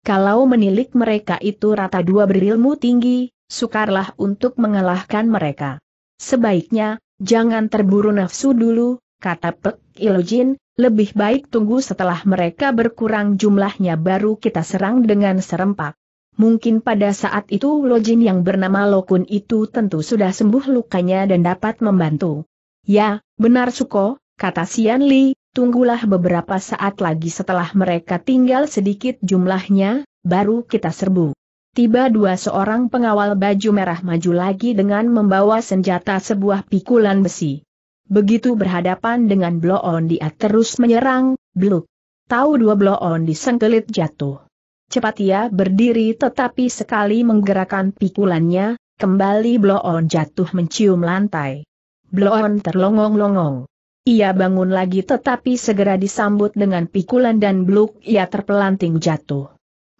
Kalau menilik mereka itu rata dua berilmu tinggi, sukarlah untuk mengalahkan mereka. Sebaiknya, jangan terburu nafsu dulu, kata Pek Ilojin, lebih baik tunggu setelah mereka berkurang jumlahnya baru kita serang dengan serempak. Mungkin pada saat itu Lojin yang bernama Lokun itu tentu sudah sembuh lukanya dan dapat membantu. Ya, benar Suko, kata Sian Li, tunggulah beberapa saat lagi setelah mereka tinggal sedikit jumlahnya, baru kita serbu. Tiba dua seorang pengawal baju merah maju lagi dengan membawa senjata sebuah pikulan besi. Begitu berhadapan dengan Bloon dia terus menyerang, bluk. Tahu dua Bloon disengkelit jatuh. Cepat ia berdiri tetapi sekali menggerakkan pikulannya, kembali Bloon jatuh mencium lantai. Bloon terlongong-longong. Ia bangun lagi tetapi segera disambut dengan pikulan dan bluk ia terpelanting jatuh.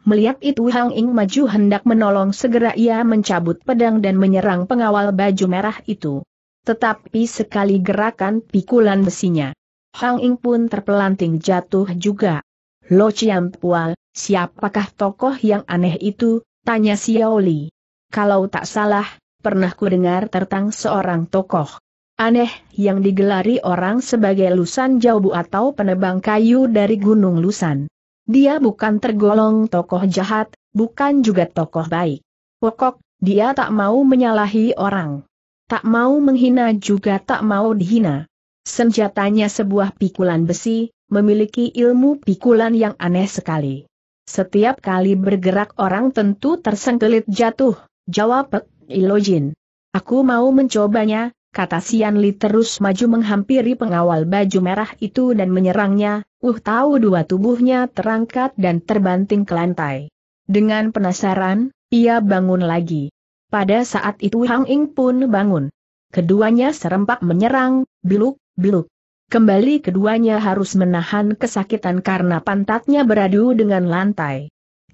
Melihat itu Hang Ing maju hendak menolong segera ia mencabut pedang dan menyerang pengawal baju merah itu. Tetapi sekali gerakan pikulan besinya. Hang Ing pun terpelanting jatuh juga. Lo Chiam Pua, Siapakah tokoh yang aneh itu? Tanya Xiaoli. Kalau tak salah, pernah ku dengar tentang seorang tokoh aneh yang digelari orang sebagai Lusan Jaubu atau penebang kayu dari Gunung Lusan. Dia bukan tergolong tokoh jahat, bukan juga tokoh baik. Pokok, dia tak mau menyalahi orang. Tak mau menghina juga tak mau dihina. Senjatanya sebuah pikulan besi, memiliki ilmu pikulan yang aneh sekali. Setiap kali bergerak orang tentu tersengkelit jatuh, jawab Pek Ilojin. Aku mau mencobanya, kata Sian Li terus maju menghampiri pengawal baju merah itu dan menyerangnya, uh tahu dua tubuhnya terangkat dan terbanting ke lantai. Dengan penasaran, ia bangun lagi. Pada saat itu Hang Ing pun bangun. Keduanya serempak menyerang, beluk, beluk. Kembali keduanya harus menahan kesakitan karena pantatnya beradu dengan lantai.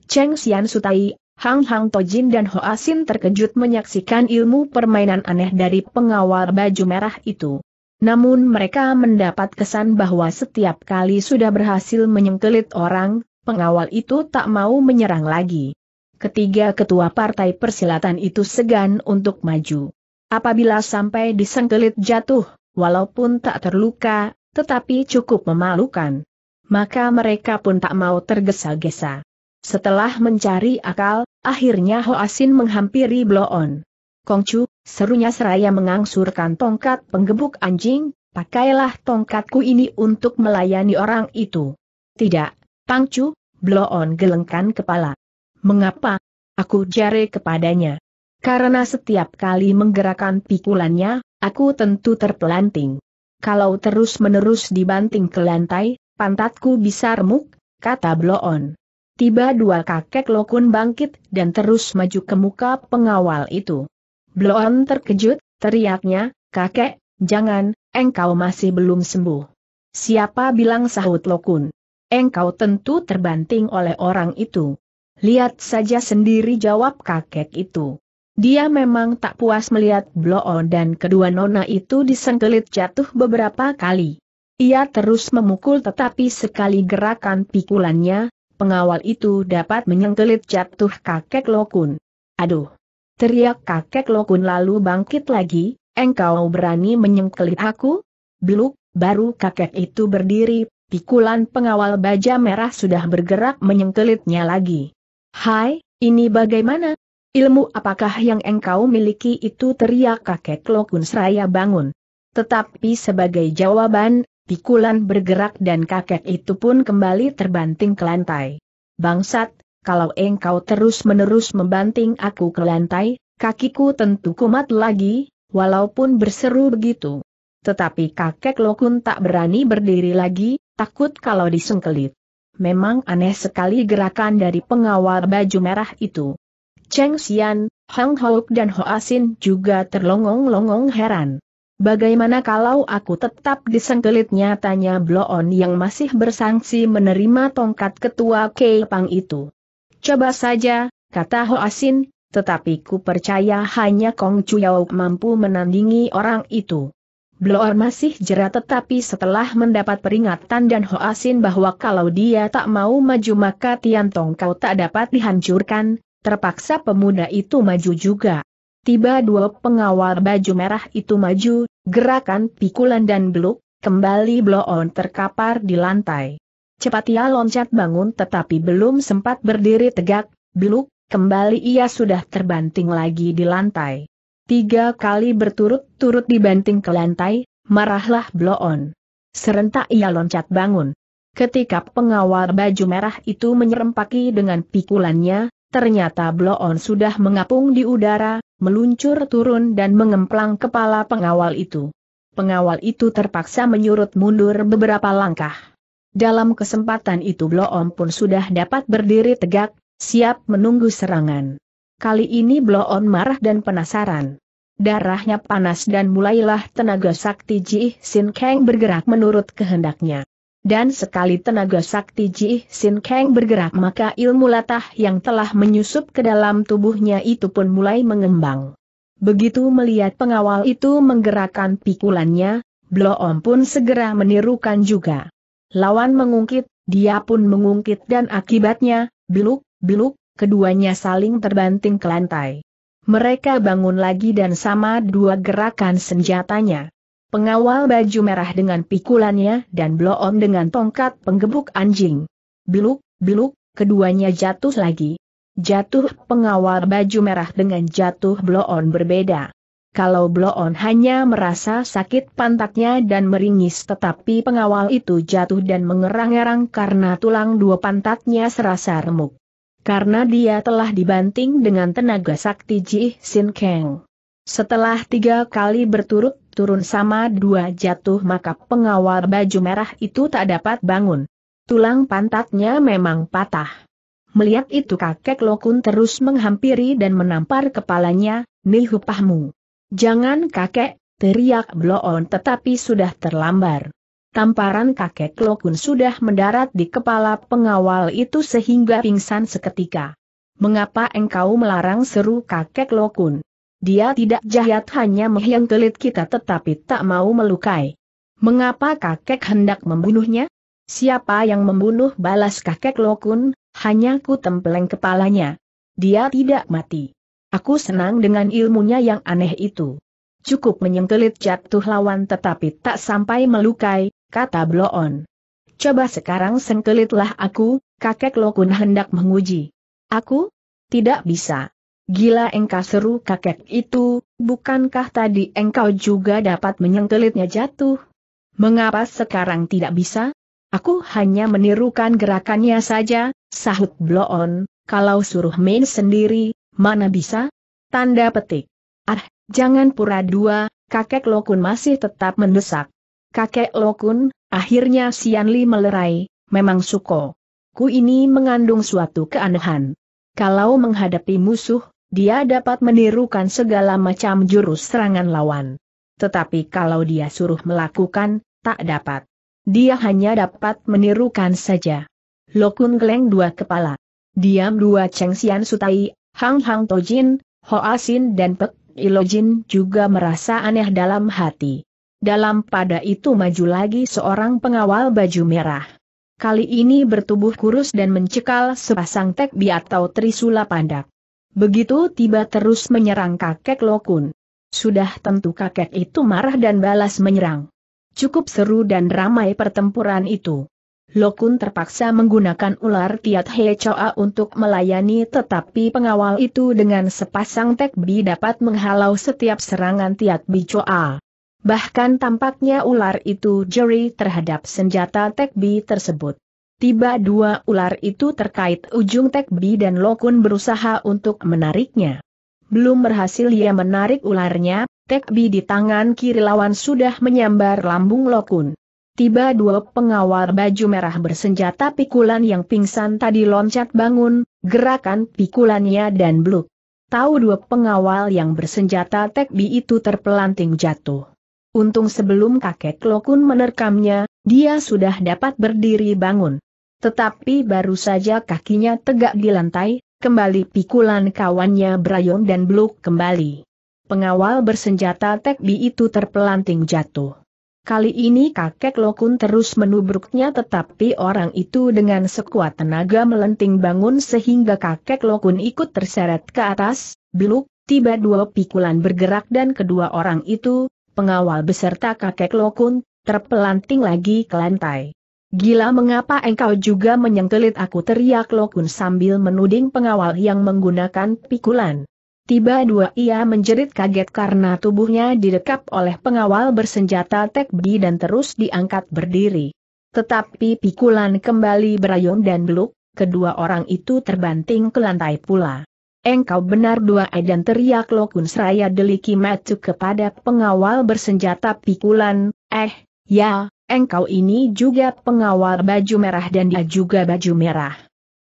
Cheng Xian Sutai, Hang Hang Tojin dan Hoa Sin terkejut menyaksikan ilmu permainan aneh dari pengawal baju merah itu. Namun mereka mendapat kesan bahwa setiap kali sudah berhasil menyengkelit orang, pengawal itu tak mau menyerang lagi. Ketiga ketua partai persilatan itu segan untuk maju. Apabila sampai disengkelit jatuh, Walaupun tak terluka, tetapi cukup memalukan. Maka mereka pun tak mau tergesa-gesa. Setelah mencari akal, akhirnya Ho Asin menghampiri Bloon. Kongcu, serunya seraya mengangsurkan tongkat penggebuk anjing, pakailah tongkatku ini untuk melayani orang itu. Tidak, Pangcu, Bloon gelengkan kepala. Mengapa? Aku jare kepadanya. Karena setiap kali menggerakkan pikulannya, Aku tentu terpelanting. Kalau terus-menerus dibanting ke lantai, pantatku bisa remuk, kata Bloon. Tiba dua kakek Lokun bangkit dan terus maju ke muka pengawal itu. Bloon terkejut, teriaknya, kakek, jangan, engkau masih belum sembuh. Siapa bilang sahut Lokun? Engkau tentu terbanting oleh orang itu. Lihat saja sendiri jawab kakek itu. Dia memang tak puas melihat Bloon dan kedua nona itu disengkelit jatuh beberapa kali. Ia terus memukul tetapi sekali gerakan pikulannya, pengawal itu dapat menyengkelit jatuh kakek Lokun. Aduh! Teriak kakek Lokun lalu bangkit lagi, engkau berani menyengkelit aku? Beluk, baru kakek itu berdiri, pikulan pengawal baja merah sudah bergerak menyengkelitnya lagi. Hai, ini bagaimana? Ilmu apakah yang engkau miliki itu teriak kakek Lokun Seraya bangun. Tetapi sebagai jawaban, pikulan bergerak dan kakek itu pun kembali terbanting ke lantai. Bangsat, kalau engkau terus-menerus membanting aku ke lantai, kakiku tentu kumat lagi, walaupun berseru begitu. Tetapi kakek Lokun tak berani berdiri lagi, takut kalau disengkelit. Memang aneh sekali gerakan dari pengawal baju merah itu. Cheng Xian, Hang Houk dan Ho Asin juga terlongong-longong heran. Bagaimana kalau aku tetap disengkelitnya tanya Bloon yang masih bersangsi menerima tongkat ketua Keipang itu. Coba saja, kata Ho Asin. tetapi ku percaya hanya Kong Chuyao mampu menandingi orang itu. Bloon masih jera tetapi setelah mendapat peringatan dan Ho Asin bahwa kalau dia tak mau maju maka Tian Tong kau tak dapat dihancurkan, Terpaksa pemuda itu maju juga. Tiba dua pengawal baju merah itu maju, gerakan pikulan dan beluk, kembali bloon terkapar di lantai. Cepat ia loncat bangun tetapi belum sempat berdiri tegak, beluk, kembali ia sudah terbanting lagi di lantai. Tiga kali berturut-turut dibanting ke lantai, marahlah Bloon. Serentak ia loncat bangun. Ketika pengawal baju merah itu menyerempaki dengan pikulannya, Ternyata bloon sudah mengapung di udara, meluncur turun dan mengemplang kepala pengawal itu. Pengawal itu terpaksa menyurut mundur beberapa langkah. Dalam kesempatan itu bloon pun sudah dapat berdiri tegak, siap menunggu serangan. Kali ini bloon marah dan penasaran. Darahnya panas dan mulailah tenaga sakti Ji Sin Kang bergerak menurut kehendaknya. Dan sekali tenaga sakti Ji Sin Kang bergerak maka ilmu latah yang telah menyusup ke dalam tubuhnya itu pun mulai mengembang. Begitu melihat pengawal itu menggerakkan pikulannya, Bloom pun segera menirukan juga. Lawan mengungkit, dia pun mengungkit dan akibatnya, beluk, beluk, keduanya saling terbanting ke lantai. Mereka bangun lagi dan sama dua gerakan senjatanya pengawal baju merah dengan pikulannya dan bloon dengan tongkat penggebuk anjing. Beluk, beluk, keduanya jatuh lagi. Jatuh pengawal baju merah dengan jatuh bloon berbeda. Kalau bloon hanya merasa sakit pantatnya dan meringis tetapi pengawal itu jatuh dan mengerang-erang karena tulang dua pantatnya serasa remuk. Karena dia telah dibanting dengan tenaga sakti Ji Sin Kang. Setelah tiga kali berturut turun sama dua jatuh maka pengawal baju merah itu tak dapat bangun. Tulang pantatnya memang patah. Melihat itu kakek Lokun terus menghampiri dan menampar kepalanya, nih upahmu. Jangan kakek, teriak Bloon tetapi sudah terlambat. Tamparan kakek Lokun sudah mendarat di kepala pengawal itu sehingga pingsan seketika. Mengapa engkau melarang seru kakek Lokun? Dia tidak jahat hanya menghiang kelit kita tetapi tak mau melukai. Mengapa kakek hendak membunuhnya? Siapa yang membunuh balas kakek Lokun, hanya ku tempeleng kepalanya. Dia tidak mati. Aku senang dengan ilmunya yang aneh itu. Cukup menyengkelit jatuh lawan tetapi tak sampai melukai, kata Bloon. Coba sekarang sengkelitlah aku, kakek Lokun hendak menguji. Aku? Tidak bisa. Gila engkau seru kakek itu, bukankah tadi engkau juga dapat menyengkelitnya jatuh? Mengapa sekarang tidak bisa? Aku hanya menirukan gerakannya saja, sahut Bloon, kalau suruh main sendiri, mana bisa? Tanda petik. Ah, jangan pura dua, kakek Lokun masih tetap mendesak. Kakek Lokun, akhirnya Sianli melerai, memang suko. Ku ini mengandung suatu keanehan. Kalau menghadapi musuh, dia dapat menirukan segala macam jurus serangan lawan. Tetapi kalau dia suruh melakukan, tak dapat. Dia hanya dapat menirukan saja. Lokun geleng dua kepala. Diam dua Cheng Xian Sutai, Hang Hang Tojin, Ho Asin dan Pek Ilojin juga merasa aneh dalam hati. Dalam pada itu maju lagi seorang pengawal baju merah. Kali ini bertubuh kurus dan mencekal sepasang tekbi atau trisula pandak. Begitu tiba terus menyerang kakek Lokun. Sudah tentu kakek itu marah dan balas menyerang. Cukup seru dan ramai pertempuran itu. Lokun terpaksa menggunakan ular Tiat choa untuk melayani tetapi pengawal itu dengan sepasang tekbi dapat menghalau setiap serangan Tiat bichoa. Bahkan tampaknya ular itu jeri terhadap senjata tekbi tersebut. Tiba dua ular itu terkait ujung tekbi dan Lokun berusaha untuk menariknya. Belum berhasil ia menarik ularnya, tekbi di tangan kiri lawan sudah menyambar lambung Lokun. Tiba dua pengawal baju merah bersenjata pikulan yang pingsan tadi loncat bangun, gerakan pikulannya dan bluk. Tahu dua pengawal yang bersenjata tekbi itu terpelanting jatuh. Untung sebelum kakek Lokun menerkamnya, dia sudah dapat berdiri bangun. Tetapi baru saja kakinya tegak di lantai, kembali pikulan kawannya berayun dan beluk kembali. Pengawal bersenjata tekbi itu terpelanting jatuh. Kali ini kakek Lokun terus menubruknya tetapi orang itu dengan sekuat tenaga melenting bangun sehingga kakek Lokun ikut terseret ke atas, beluk, tiba dua pikulan bergerak dan kedua orang itu, pengawal beserta kakek Lokun, terpelanting lagi ke lantai. Gila mengapa engkau juga menyengkelit aku teriak Lokun sambil menuding pengawal yang menggunakan pikulan. tiba dua ia menjerit kaget karena tubuhnya didekap oleh pengawal bersenjata tekbi dan terus diangkat berdiri. Tetapi pikulan kembali berayun dan beluk, kedua orang itu terbanting ke lantai pula. Engkau benar dua dan teriak Lokun seraya deliki matu kepada pengawal bersenjata pikulan, eh, ya, Engkau ini juga pengawal baju merah dan dia juga baju merah.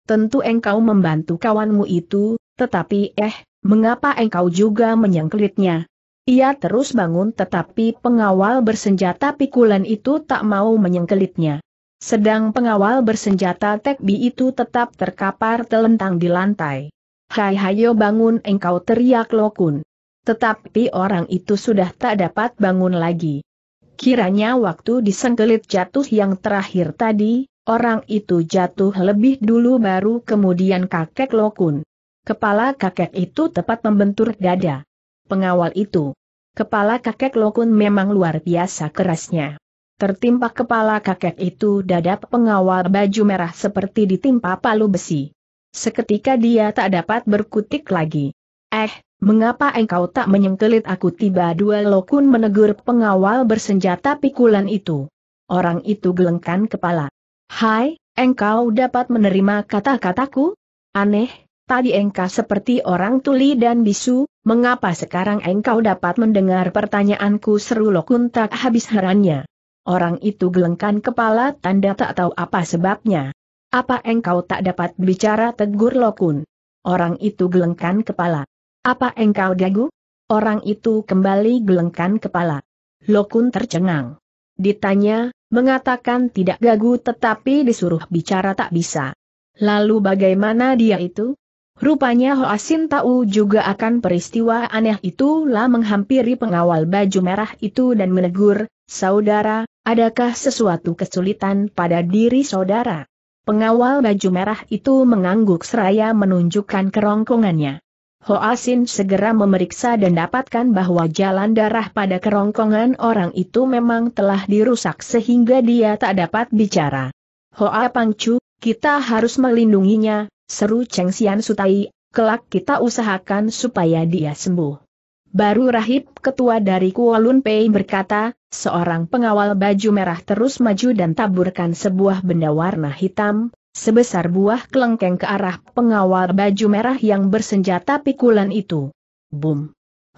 Tentu engkau membantu kawanmu itu, tetapi eh, mengapa engkau juga menyengkelitnya? Ia terus bangun tetapi pengawal bersenjata pikulan itu tak mau menyengkelitnya. Sedang pengawal bersenjata tekbi itu tetap terkapar telentang di lantai. Hai hayo bangun engkau teriak lokun. Tetapi orang itu sudah tak dapat bangun lagi. Kiranya waktu disengkelit jatuh yang terakhir tadi, orang itu jatuh lebih dulu baru kemudian kakek Lokun. Kepala kakek itu tepat membentur dada. Pengawal itu. Kepala kakek Lokun memang luar biasa kerasnya. Tertimpa kepala kakek itu dada pengawal baju merah seperti ditimpa palu besi. Seketika dia tak dapat berkutik lagi. Eh, Mengapa engkau tak menyengkelit aku tiba dua lokun menegur pengawal bersenjata pikulan itu. Orang itu gelengkan kepala. Hai, engkau dapat menerima kata-kataku? Aneh, tadi engkau seperti orang tuli dan bisu, mengapa sekarang engkau dapat mendengar pertanyaanku seru lokun tak habis herannya. Orang itu gelengkan kepala tanda tak tahu apa sebabnya. Apa engkau tak dapat bicara tegur Lokun? Orang itu gelengkan kepala. Apa engkau gagu? Orang itu kembali gelengkan kepala. Lokun tercengang. Ditanya, mengatakan tidak gagu tetapi disuruh bicara tak bisa. Lalu bagaimana dia itu? Rupanya Hoasin tahu juga akan peristiwa aneh itulah menghampiri pengawal baju merah itu dan menegur, Saudara, adakah sesuatu kesulitan pada diri saudara? Pengawal baju merah itu mengangguk seraya menunjukkan kerongkongannya. Ho Asin ah segera memeriksa dan dapatkan bahwa jalan darah pada kerongkongan orang itu memang telah dirusak sehingga dia tak dapat bicara. Hoa ah Pangcu, kita harus melindunginya, seru Cheng Xian Sutai, kelak kita usahakan supaya dia sembuh. Baru Rahib ketua dari Kualun Pei berkata, seorang pengawal baju merah terus maju dan taburkan sebuah benda warna hitam, sebesar buah kelengkeng ke arah pengawal baju merah yang bersenjata pikulan itu. Ho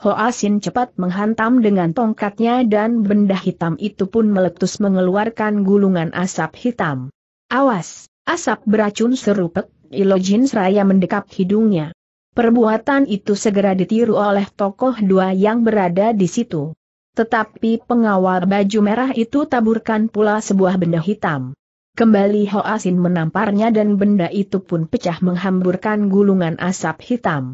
Hoasin cepat menghantam dengan tongkatnya dan benda hitam itu pun meletus mengeluarkan gulungan asap hitam. Awas, asap beracun serupek, Pek, Ilojin seraya mendekap hidungnya. Perbuatan itu segera ditiru oleh tokoh dua yang berada di situ. Tetapi pengawal baju merah itu taburkan pula sebuah benda hitam. Kembali Asin menamparnya dan benda itu pun pecah menghamburkan gulungan asap hitam.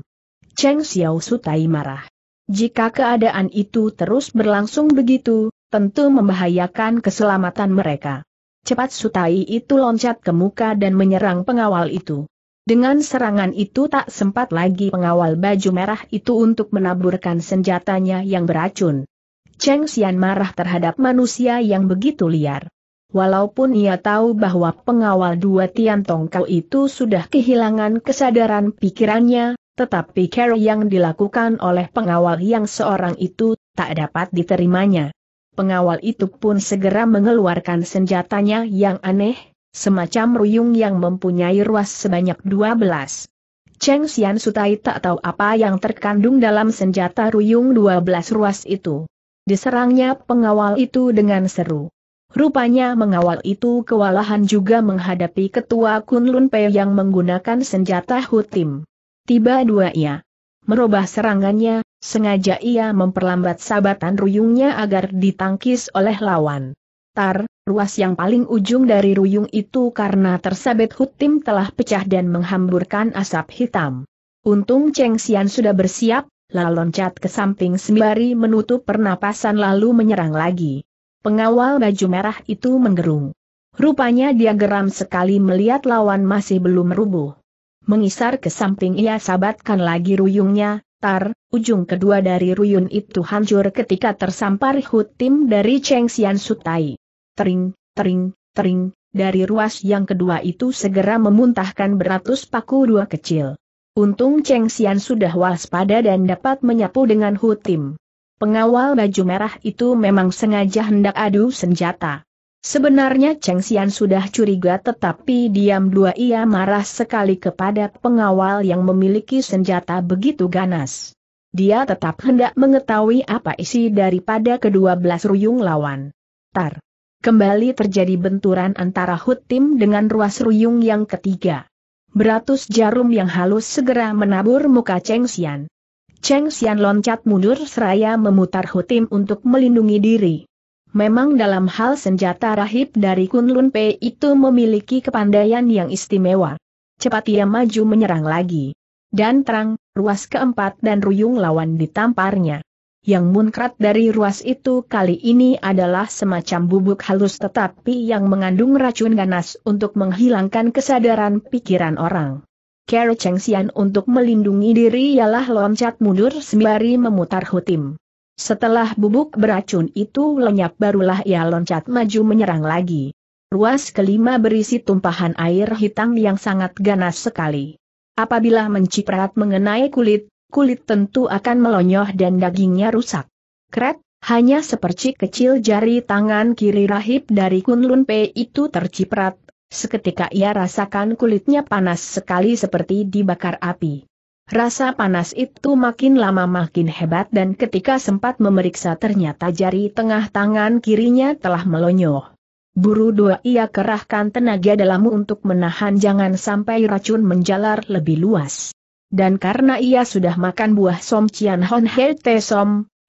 Cheng Xiao Sutai marah. Jika keadaan itu terus berlangsung begitu, tentu membahayakan keselamatan mereka. Cepat Sutai itu loncat ke muka dan menyerang pengawal itu. Dengan serangan itu tak sempat lagi pengawal baju merah itu untuk menaburkan senjatanya yang beracun. Cheng Xian marah terhadap manusia yang begitu liar. Walaupun ia tahu bahwa pengawal dua Tian Tongkau itu sudah kehilangan kesadaran pikirannya, tetapi care yang dilakukan oleh pengawal yang seorang itu tak dapat diterimanya. Pengawal itu pun segera mengeluarkan senjatanya yang aneh, semacam ruyung yang mempunyai ruas sebanyak 12. Cheng Xian Sutai tak tahu apa yang terkandung dalam senjata ruyung 12 ruas itu. Diserangnya pengawal itu dengan seru. Rupanya mengawal itu kewalahan juga menghadapi ketua Kunlun Pei yang menggunakan senjata hutim. Tiba dua ia. Merubah serangannya, sengaja ia memperlambat sabatan ruyungnya agar ditangkis oleh lawan. Tar, ruas yang paling ujung dari ruyung itu karena tersabet hutim telah pecah dan menghamburkan asap hitam. Untung Cheng Xian sudah bersiap, lalu loncat ke samping sembari menutup pernapasan lalu menyerang lagi. Pengawal baju merah itu menggerung. Rupanya dia geram sekali melihat lawan masih belum rubuh. Mengisar ke samping ia sabatkan lagi ruyungnya, tar, ujung kedua dari ruyun itu hancur ketika tersampar hutim dari Cheng Xian Sutai. Tering, tering, tering, dari ruas yang kedua itu segera memuntahkan beratus paku dua kecil. Untung Cheng Xian sudah waspada dan dapat menyapu dengan hutim. Pengawal baju merah itu memang sengaja hendak adu senjata. Sebenarnya Cheng Xian sudah curiga tetapi diam dua ia marah sekali kepada pengawal yang memiliki senjata begitu ganas. Dia tetap hendak mengetahui apa isi daripada kedua belas ruyung lawan. Tar. Kembali terjadi benturan antara Hutim dengan ruas ruyung yang ketiga. Beratus jarum yang halus segera menabur muka Cheng Xian. Cheng Xian loncat mundur seraya memutar hutim untuk melindungi diri. Memang dalam hal senjata rahib dari Kunlun Pei itu memiliki kepandaian yang istimewa. Cepat ia maju menyerang lagi. Dan terang, ruas keempat dan ruyung lawan ditamparnya. Yang munkrat dari ruas itu kali ini adalah semacam bubuk halus tetapi yang mengandung racun ganas untuk menghilangkan kesadaran pikiran orang. Kero Cheng Xian untuk melindungi diri ialah loncat mundur sembari memutar hutim. Setelah bubuk beracun itu lenyap barulah ia loncat maju menyerang lagi. Ruas kelima berisi tumpahan air hitam yang sangat ganas sekali. Apabila menciprat mengenai kulit, kulit tentu akan melonyoh dan dagingnya rusak. Kret, hanya sepercik kecil jari tangan kiri rahib dari Kunlun P itu terciprat, Seketika ia rasakan kulitnya panas sekali seperti dibakar api. Rasa panas itu makin lama makin hebat dan ketika sempat memeriksa ternyata jari tengah tangan kirinya telah melonyoh. Buru dua ia kerahkan tenaga dalam untuk menahan jangan sampai racun menjalar lebih luas. Dan karena ia sudah makan buah som cian hon he te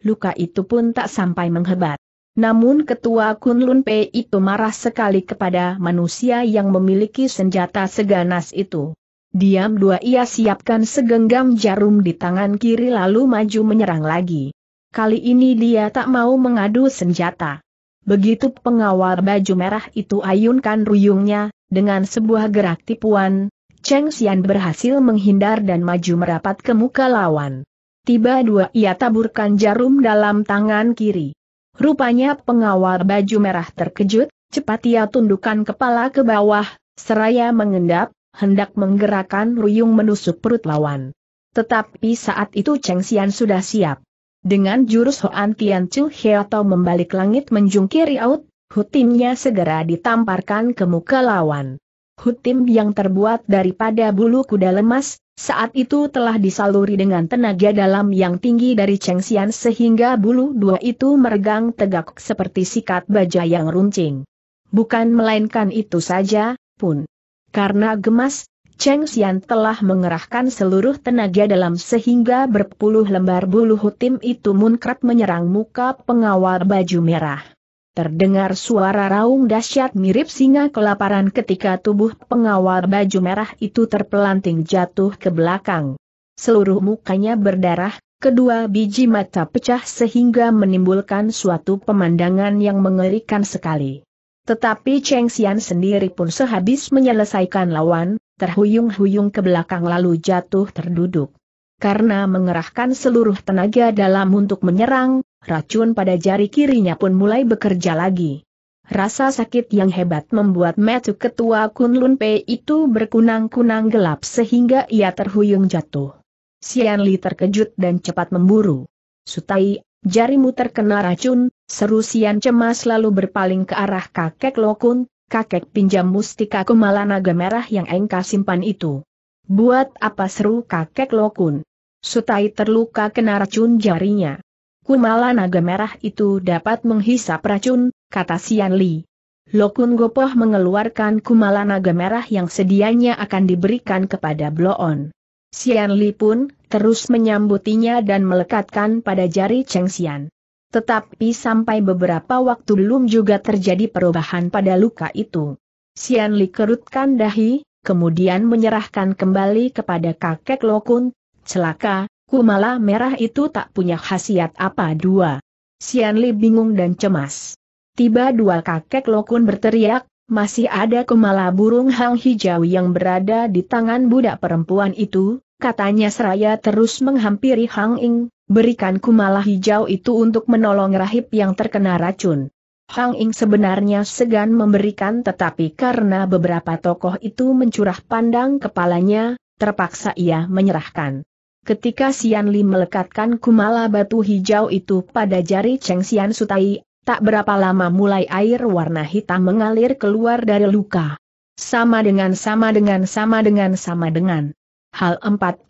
luka itu pun tak sampai menghebat. Namun ketua Kunlun Pei itu marah sekali kepada manusia yang memiliki senjata seganas itu. Diam dua ia siapkan segenggam jarum di tangan kiri lalu maju menyerang lagi. Kali ini dia tak mau mengadu senjata. Begitu pengawal baju merah itu ayunkan ruyungnya, dengan sebuah gerak tipuan, Cheng Xian berhasil menghindar dan maju merapat ke muka lawan. Tiba dua ia taburkan jarum dalam tangan kiri. Rupanya pengawal baju merah terkejut, cepat ia tundukkan kepala ke bawah, seraya mengendap, hendak menggerakkan ruyung menusuk perut lawan. Tetapi saat itu Cheng Xian sudah siap. Dengan jurus Hoan Tian Chu Heoto membalik langit menjungkiri out, hutimnya segera ditamparkan ke muka lawan. Hutim yang terbuat daripada bulu kuda lemas, saat itu telah disaluri dengan tenaga dalam yang tinggi dari Cheng Xian sehingga bulu dua itu meregang tegak seperti sikat baja yang runcing. Bukan melainkan itu saja, pun. Karena gemas, Cheng Xian telah mengerahkan seluruh tenaga dalam sehingga berpuluh lembar bulu hutim itu munkrat menyerang muka pengawal baju merah. Terdengar suara raung dahsyat mirip singa kelaparan ketika tubuh pengawal baju merah itu terpelanting jatuh ke belakang. Seluruh mukanya berdarah, kedua biji mata pecah sehingga menimbulkan suatu pemandangan yang mengerikan sekali. Tetapi Cheng Xian sendiri pun sehabis menyelesaikan lawan, terhuyung-huyung ke belakang lalu jatuh terduduk. Karena mengerahkan seluruh tenaga dalam untuk menyerang, racun pada jari kirinya pun mulai bekerja lagi. Rasa sakit yang hebat membuat metu ketua Kunlun Pei itu berkunang-kunang gelap sehingga ia terhuyung jatuh. Sian Li terkejut dan cepat memburu. Sutai, jarimu terkena racun, seru Sian cemas lalu berpaling ke arah kakek Lokun, kakek pinjam mustika kumala naga merah yang engkau simpan itu. Buat apa seru kakek Lokun? Sutai terluka kena racun jarinya. Kumala naga merah itu dapat menghisap racun, kata Sian Li. Lokun Gopoh mengeluarkan kumala naga merah yang sedianya akan diberikan kepada Bloon. Sian Li pun terus menyambutinya dan melekatkan pada jari Cheng Xian. Tetapi sampai beberapa waktu belum juga terjadi perubahan pada luka itu. Sian Li kerutkan dahi, kemudian menyerahkan kembali kepada kakek Lokun, celaka, kumala merah itu tak punya khasiat apa dua. Sian bingung dan cemas. Tiba dua kakek Lokun berteriak, masih ada kumala burung hang hijau yang berada di tangan budak perempuan itu, katanya seraya terus menghampiri Hang Ing, berikan kumala hijau itu untuk menolong rahib yang terkena racun. Hang Ing sebenarnya segan memberikan tetapi karena beberapa tokoh itu mencurah pandang kepalanya, terpaksa ia menyerahkan ketika Sian Li melekatkan kumala batu hijau itu pada jari Cheng Xian Sutai, tak berapa lama mulai air warna hitam mengalir keluar dari luka. Sama dengan sama dengan sama dengan sama dengan. Hal 49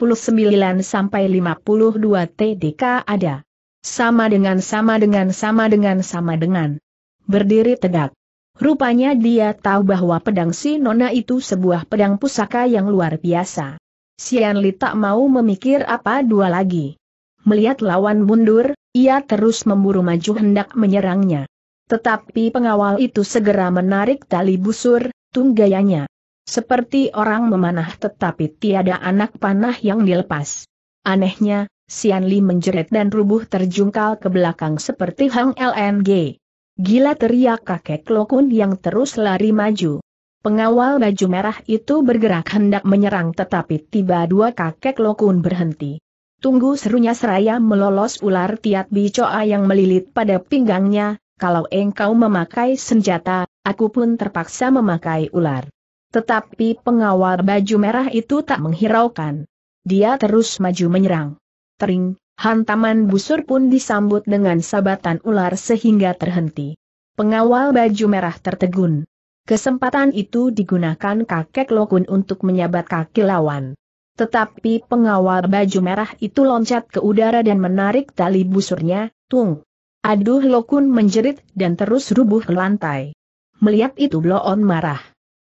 sampai 52 TDK ada. Sama dengan sama dengan sama dengan sama dengan. Berdiri tegak. Rupanya dia tahu bahwa pedang si Nona itu sebuah pedang pusaka yang luar biasa. Sian Li tak mau memikir apa dua lagi. Melihat lawan mundur, ia terus memburu maju hendak menyerangnya. Tetapi pengawal itu segera menarik tali busur, tunggayanya. Seperti orang memanah tetapi tiada anak panah yang dilepas. Anehnya, Sian Li menjerit dan rubuh terjungkal ke belakang seperti Hang LNG. Gila teriak kakek Lokun yang terus lari maju. Pengawal baju merah itu bergerak hendak menyerang tetapi tiba dua kakek Lokun berhenti. Tunggu serunya seraya melolos ular tiat bicoa yang melilit pada pinggangnya, kalau engkau memakai senjata, aku pun terpaksa memakai ular. Tetapi pengawal baju merah itu tak menghiraukan. Dia terus maju menyerang. Tering, hantaman busur pun disambut dengan sabatan ular sehingga terhenti. Pengawal baju merah tertegun. Kesempatan itu digunakan kakek Lokun untuk menyabat kaki lawan. Tetapi pengawal baju merah itu loncat ke udara dan menarik tali busurnya, tung. Aduh Lokun menjerit dan terus rubuh ke lantai. Melihat itu Bloon marah.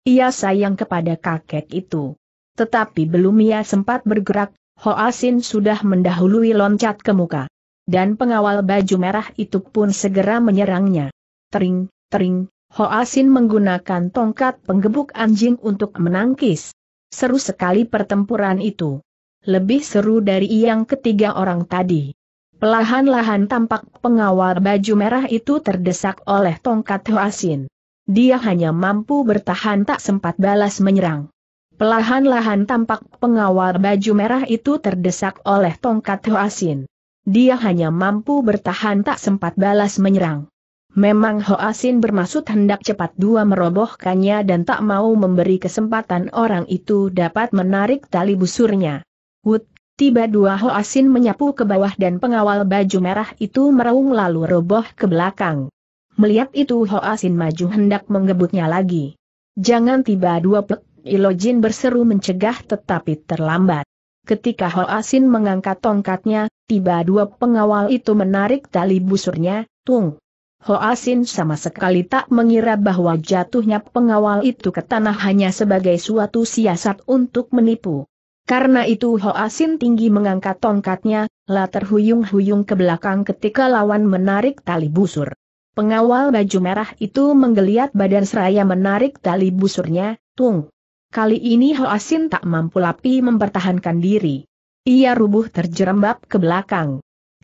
Ia sayang kepada kakek itu. Tetapi belum ia sempat bergerak, Ho Asin sudah mendahului loncat ke muka. Dan pengawal baju merah itu pun segera menyerangnya. Tering, tering, Ho Asin menggunakan tongkat penggebuk anjing untuk menangkis. Seru sekali pertempuran itu. Lebih seru dari yang ketiga orang tadi. Pelahan-lahan tampak pengawal baju merah itu terdesak oleh tongkat Ho Asin. Dia hanya mampu bertahan tak sempat balas menyerang. Pelahan-lahan tampak pengawal baju merah itu terdesak oleh tongkat Ho Asin. Dia hanya mampu bertahan tak sempat balas menyerang. Memang Ho Asin bermaksud hendak cepat dua merobohkannya dan tak mau memberi kesempatan orang itu dapat menarik tali busurnya. Wut, tiba dua Asin menyapu ke bawah dan pengawal baju merah itu meraung lalu roboh ke belakang. Melihat itu Ho Asin maju hendak menggebutnya lagi. Jangan tiba dua pek, Ilojin berseru mencegah tetapi terlambat. Ketika Ho Asin mengangkat tongkatnya, tiba dua pengawal itu menarik tali busurnya, tung Asin sama sekali tak mengira bahwa jatuhnya pengawal itu ke tanah hanya sebagai suatu siasat untuk menipu. Karena itu Ho Asin tinggi mengangkat tongkatnya, la terhuyung-huyung ke belakang ketika lawan menarik tali busur. Pengawal baju merah itu menggeliat badan seraya menarik tali busurnya, tung. Kali ini Ho Asin tak mampu lapi mempertahankan diri. Ia rubuh terjerembab ke belakang.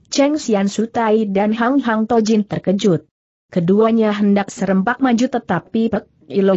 Cheng Xian Sutai dan Hang Hang Tojin terkejut. Keduanya hendak serempak maju tetapi Pek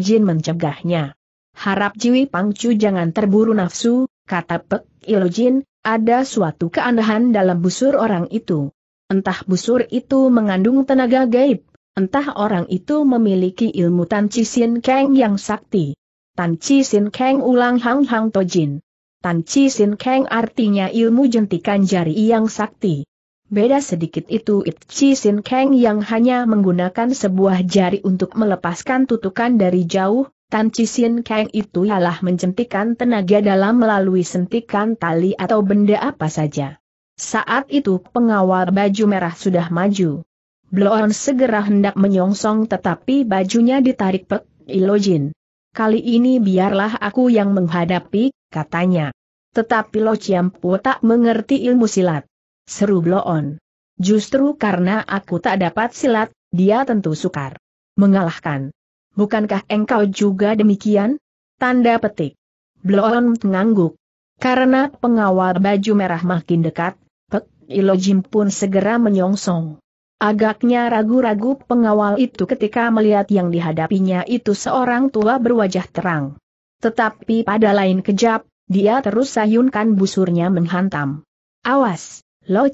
Jin mencegahnya. Harap Jiwi Pangcu jangan terburu nafsu, kata Pek Jin, ada suatu keanehan dalam busur orang itu. Entah busur itu mengandung tenaga gaib, entah orang itu memiliki ilmu Tan Chi Sin Kang yang sakti. Tan Chi Sin Kang ulang Hang Hang Tojin. Tan Chi Sin Kang artinya ilmu jentikan jari yang sakti. Beda sedikit itu Chi Sin Kang yang hanya menggunakan sebuah jari untuk melepaskan tutukan dari jauh, Tan Chi Sin Kang itu ialah menjentikan tenaga dalam melalui sentikan tali atau benda apa saja. Saat itu pengawal baju merah sudah maju. Bloon segera hendak menyongsong tetapi bajunya ditarik Pek Ilojin. Kali ini biarlah aku yang menghadapi, katanya. Tetapi Lo Chiampu tak mengerti ilmu silat seru Bloon. Justru karena aku tak dapat silat, dia tentu sukar. Mengalahkan. Bukankah engkau juga demikian? Tanda petik. Bloon mengangguk. Karena pengawal baju merah makin dekat, Pek Ilojim pun segera menyongsong. Agaknya ragu-ragu pengawal itu ketika melihat yang dihadapinya itu seorang tua berwajah terang. Tetapi pada lain kejap, dia terus sayunkan busurnya menghantam. Awas! Lo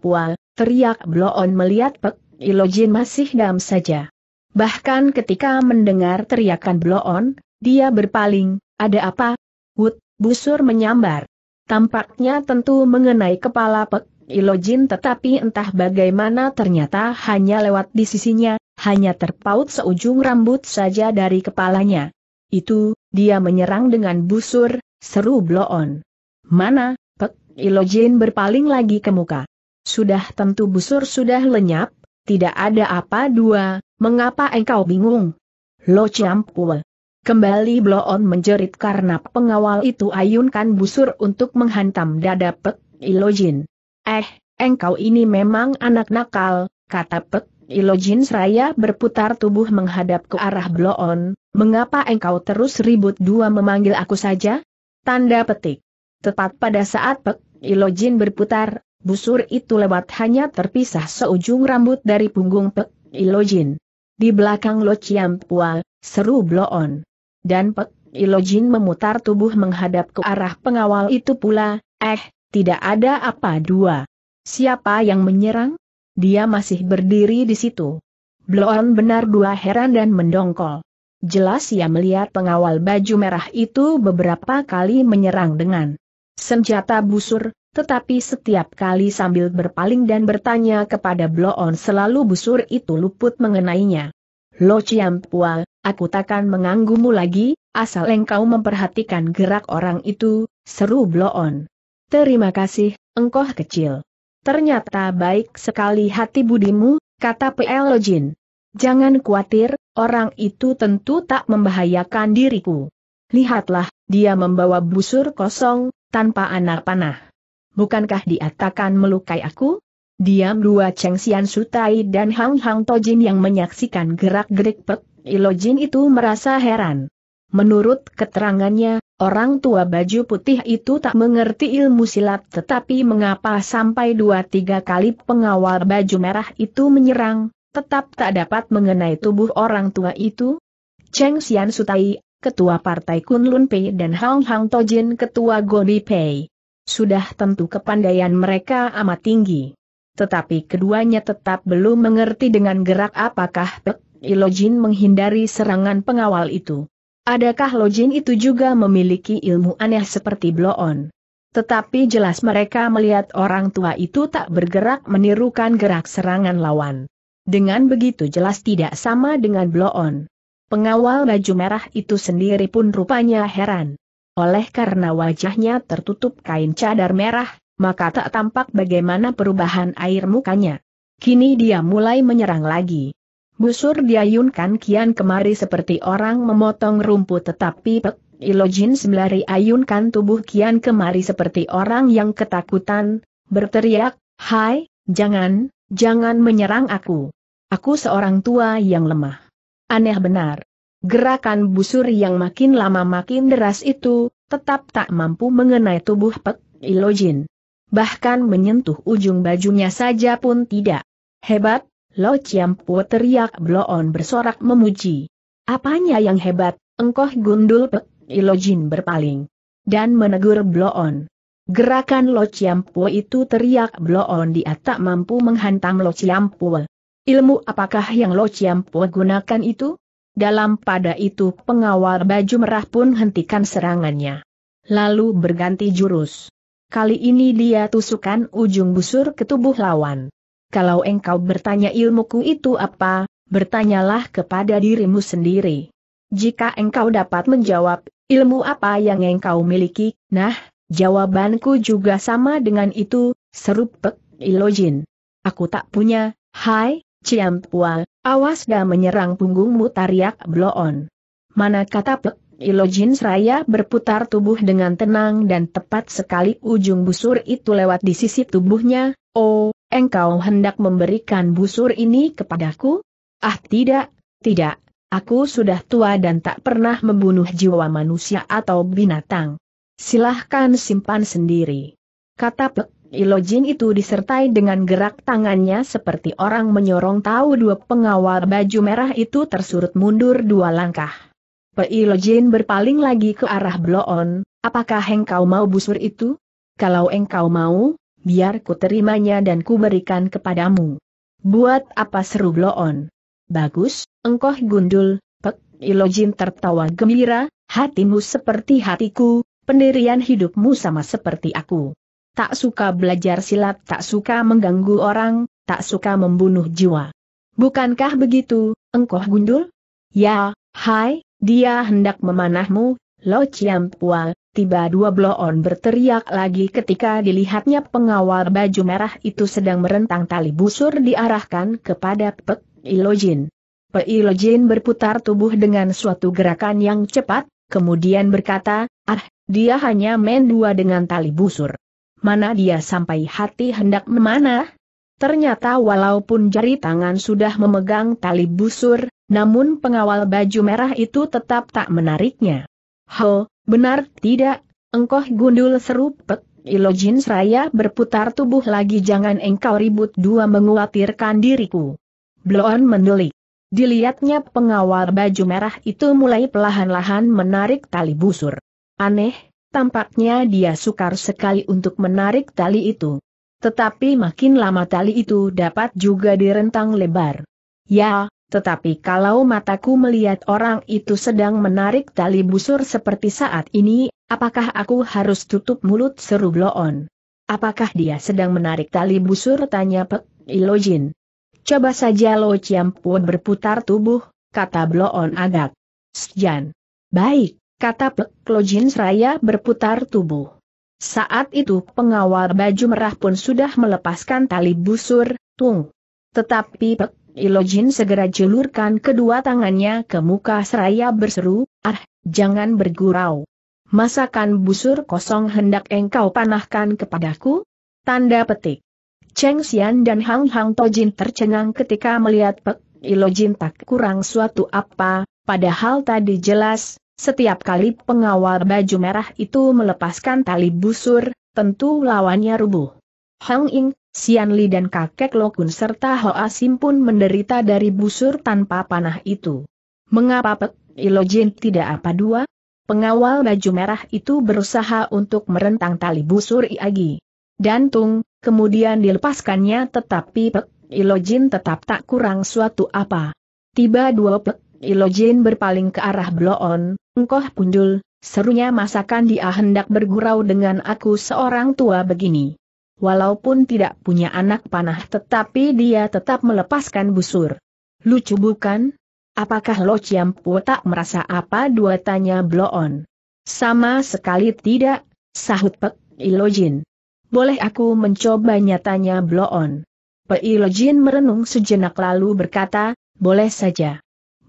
Pua, teriak Bloon melihat Pek Ilojin masih dam saja. Bahkan ketika mendengar teriakan Bloon, dia berpaling, ada apa? Wut, busur menyambar. Tampaknya tentu mengenai kepala Pek Ilojin tetapi entah bagaimana ternyata hanya lewat di sisinya, hanya terpaut seujung rambut saja dari kepalanya. Itu, dia menyerang dengan busur, seru Bloon. Mana, Ilojin berpaling lagi ke muka. Sudah tentu busur sudah lenyap, tidak ada apa dua, mengapa engkau bingung? Lo campur. Kembali Bloon menjerit karena pengawal itu ayunkan busur untuk menghantam dada Pek Ilojin. Eh, engkau ini memang anak nakal, kata Pek Ilojin seraya berputar tubuh menghadap ke arah Bloon, mengapa engkau terus ribut dua memanggil aku saja? Tanda petik. Tepat pada saat Pek Ilojin berputar, busur itu lewat hanya terpisah seujung rambut dari punggung Pek Ilojin. Di belakang Lo Chiam Pua, seru bloon. Dan Pek Ilojin memutar tubuh menghadap ke arah pengawal itu pula, eh, tidak ada apa dua. Siapa yang menyerang? Dia masih berdiri di situ. Bloon benar dua heran dan mendongkol. Jelas ia melihat pengawal baju merah itu beberapa kali menyerang dengan senjata busur, tetapi setiap kali sambil berpaling dan bertanya kepada Bloon selalu busur itu luput mengenainya. Lo Ciampua, aku takkan menganggumu lagi, asal engkau memperhatikan gerak orang itu, seru Bloon. Terima kasih, engkau kecil. Ternyata baik sekali hati budimu, kata P.L. Jin. Jangan khawatir, orang itu tentu tak membahayakan diriku. Lihatlah, dia membawa busur kosong, tanpa anak panah. Bukankah diatakan melukai aku? Diam dua Cheng Xian Sutai dan Hang Hang Tojin yang menyaksikan gerak-gerik Pek Ilojin itu merasa heran. Menurut keterangannya, orang tua baju putih itu tak mengerti ilmu silat tetapi mengapa sampai dua tiga kali pengawal baju merah itu menyerang, tetap tak dapat mengenai tubuh orang tua itu? Cheng Xian Sutai Ketua Partai Kunlun Pei dan Hang Hang Tojin Ketua Gobi Pei. Sudah tentu kepandaian mereka amat tinggi. Tetapi keduanya tetap belum mengerti dengan gerak apakah Pek Ilojin menghindari serangan pengawal itu. Adakah Lojin itu juga memiliki ilmu aneh seperti bloon? Tetapi jelas mereka melihat orang tua itu tak bergerak menirukan gerak serangan lawan. Dengan begitu jelas tidak sama dengan bloon. Pengawal baju merah itu sendiri pun rupanya heran. Oleh karena wajahnya tertutup kain cadar merah, maka tak tampak bagaimana perubahan air mukanya. Kini dia mulai menyerang lagi. Busur diayunkan kian kemari seperti orang memotong rumput tetapi Pek Ilojin sembari ayunkan tubuh kian kemari seperti orang yang ketakutan, berteriak, Hai, jangan, jangan menyerang aku. Aku seorang tua yang lemah. Aneh benar. Gerakan busur yang makin lama makin deras itu, tetap tak mampu mengenai tubuh Pek Ilojin. Bahkan menyentuh ujung bajunya saja pun tidak. Hebat, Lo Chiampu teriak Bloon bersorak memuji. Apanya yang hebat, engkoh gundul Pek Ilojin berpaling. Dan menegur Bloon. Gerakan Lo Chiampu itu teriak Bloon dia tak mampu menghantam Lo Chiampu. Ilmu apakah yang Lo Chiampo gunakan itu? Dalam pada itu pengawal baju merah pun hentikan serangannya. Lalu berganti jurus. Kali ini dia tusukan ujung busur ke tubuh lawan. Kalau engkau bertanya ilmuku itu apa, bertanyalah kepada dirimu sendiri. Jika engkau dapat menjawab, ilmu apa yang engkau miliki, nah, jawabanku juga sama dengan itu, serupek Ilojin. Aku tak punya, hai, Ciam Pua, awas dah menyerang punggungmu tariak bloon. Mana kata Pek, Ilojin Seraya berputar tubuh dengan tenang dan tepat sekali ujung busur itu lewat di sisi tubuhnya, oh, engkau hendak memberikan busur ini kepadaku? Ah tidak, tidak, aku sudah tua dan tak pernah membunuh jiwa manusia atau binatang. Silahkan simpan sendiri. Kata Pek, Ilojin itu disertai dengan gerak tangannya seperti orang menyorong tahu dua pengawal baju merah itu tersurut mundur dua langkah. Peilojin berpaling lagi ke arah Bloon, apakah engkau mau busur itu? Kalau engkau mau, biar ku terimanya dan ku berikan kepadamu. Buat apa seru Bloon? Bagus, engkau gundul, pek, Ilojin tertawa gembira, hatimu seperti hatiku, pendirian hidupmu sama seperti aku tak suka belajar silat, tak suka mengganggu orang, tak suka membunuh jiwa. Bukankah begitu, engkau gundul? Ya, hai, dia hendak memanahmu, Lo ciam Pual, tiba dua bloon berteriak lagi ketika dilihatnya pengawal baju merah itu sedang merentang tali busur diarahkan kepada Pek Ilojin. Pek Ilojin berputar tubuh dengan suatu gerakan yang cepat, kemudian berkata, ah, dia hanya main dua dengan tali busur mana dia sampai hati hendak memana? Ternyata walaupun jari tangan sudah memegang tali busur, namun pengawal baju merah itu tetap tak menariknya. Ho, benar tidak, Engkoh gundul seru pek, Ilojin seraya berputar tubuh lagi jangan engkau ribut dua menguatirkan diriku. Bloon mendelik. Dilihatnya pengawal baju merah itu mulai pelahan-lahan menarik tali busur. Aneh, Tampaknya dia sukar sekali untuk menarik tali itu. Tetapi makin lama tali itu dapat juga direntang lebar. Ya, tetapi kalau mataku melihat orang itu sedang menarik tali busur seperti saat ini, apakah aku harus tutup mulut seru bloon? Apakah dia sedang menarik tali busur? Tanya Pek Ilojin. Coba saja Lo Ciampu berputar tubuh, kata bloon agak. Sjan. Baik kata Pek seraya berputar tubuh. Saat itu pengawal baju merah pun sudah melepaskan tali busur, tung. Tetapi Pek Ilojin segera julurkan kedua tangannya ke muka seraya berseru, ah, jangan bergurau. Masakan busur kosong hendak engkau panahkan kepadaku? Tanda petik. Cheng Xian dan Hang Hang Tojin tercengang ketika melihat Pek Ilojin tak kurang suatu apa, padahal tadi jelas, setiap kali pengawal baju merah itu melepaskan tali busur, tentu lawannya rubuh. Hang Ying, Sian Li dan kakek Lokun serta Hoa Sim pun menderita dari busur tanpa panah itu. Mengapa Pek Jin tidak apa dua? Pengawal baju merah itu berusaha untuk merentang tali busur Iagi. Dantung, kemudian dilepaskannya tetapi Pek Jin tetap tak kurang suatu apa. Tiba dua Pek Jin berpaling ke arah Bloon, Engkoh punjul, serunya masakan dia hendak bergurau dengan aku seorang tua begini. Walaupun tidak punya anak panah tetapi dia tetap melepaskan busur. Lucu bukan? Apakah Lo ciampu tak merasa apa dua tanya Bloon? Sama sekali tidak, sahut Pek Ilojin. Boleh aku mencoba nyatanya Bloon? Ilojin merenung sejenak lalu berkata, boleh saja.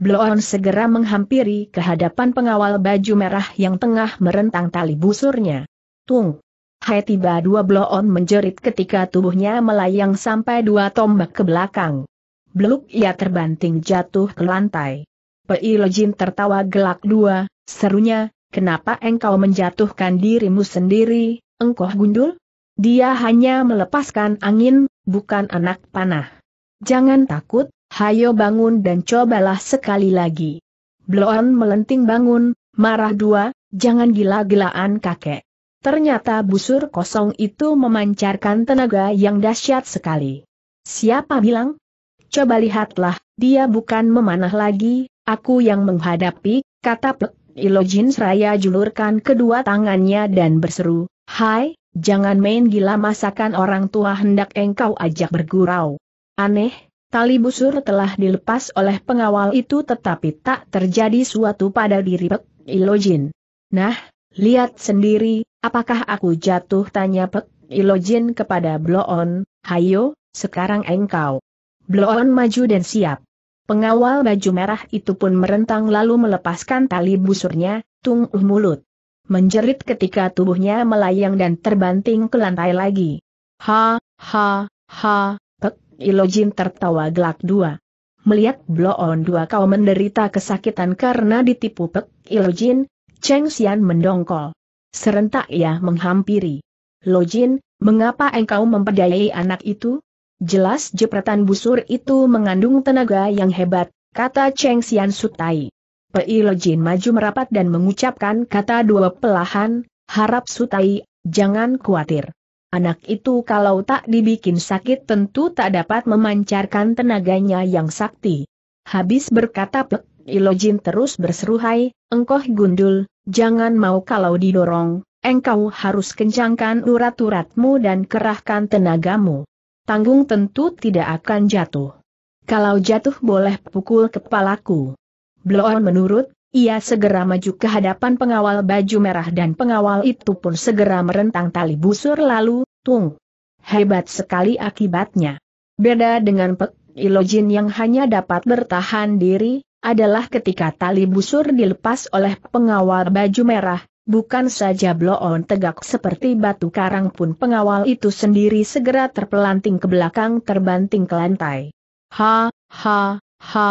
Bloon segera menghampiri ke hadapan pengawal baju merah yang tengah merentang tali busurnya. Tung! Hai tiba dua Bloon menjerit ketika tubuhnya melayang sampai dua tombak ke belakang. Bluk ia terbanting jatuh ke lantai. Pei tertawa gelak dua, serunya, kenapa engkau menjatuhkan dirimu sendiri, engkau gundul? Dia hanya melepaskan angin, bukan anak panah. Jangan takut, Hayo bangun dan cobalah sekali lagi. Bloon melenting bangun, marah dua, jangan gila-gilaan kakek. Ternyata busur kosong itu memancarkan tenaga yang dahsyat sekali. Siapa bilang? Coba lihatlah, dia bukan memanah lagi, aku yang menghadapi, kata plek. Ilojin Seraya julurkan kedua tangannya dan berseru, Hai, jangan main gila masakan orang tua hendak engkau ajak bergurau. Aneh, Tali busur telah dilepas oleh pengawal itu tetapi tak terjadi suatu pada diri Pek Ilojin. Nah, lihat sendiri, apakah aku jatuh tanya Pek Ilojin kepada Bloon, hayo, sekarang engkau. Bloon maju dan siap. Pengawal baju merah itu pun merentang lalu melepaskan tali busurnya, tungguh mulut. Menjerit ketika tubuhnya melayang dan terbanting ke lantai lagi. Ha, ha, ha, Ilojin tertawa gelak dua. Melihat Bloon dua kau menderita kesakitan karena ditipu Pek Ilojin, Cheng Xian mendongkol. Serentak ia menghampiri. Lojin, mengapa engkau memperdayai anak itu? Jelas jepretan busur itu mengandung tenaga yang hebat, kata Cheng Xian Sutai. Pei Lojin maju merapat dan mengucapkan kata dua pelahan, harap Sutai, jangan khawatir. Anak itu kalau tak dibikin sakit tentu tak dapat memancarkan tenaganya yang sakti. Habis berkata Pek, Ilojin terus berseru hai, engkau gundul, jangan mau kalau didorong, engkau harus kencangkan urat-uratmu dan kerahkan tenagamu. Tanggung tentu tidak akan jatuh. Kalau jatuh boleh pukul kepalaku. Bloon menurut, ia segera maju ke hadapan pengawal baju merah dan pengawal itu pun segera merentang tali busur lalu, tung. Hebat sekali akibatnya. Beda dengan Pek Ilojin yang hanya dapat bertahan diri, adalah ketika tali busur dilepas oleh pengawal baju merah, bukan saja bloon tegak seperti batu karang pun pengawal itu sendiri segera terpelanting ke belakang terbanting ke lantai. Ha, ha, ha,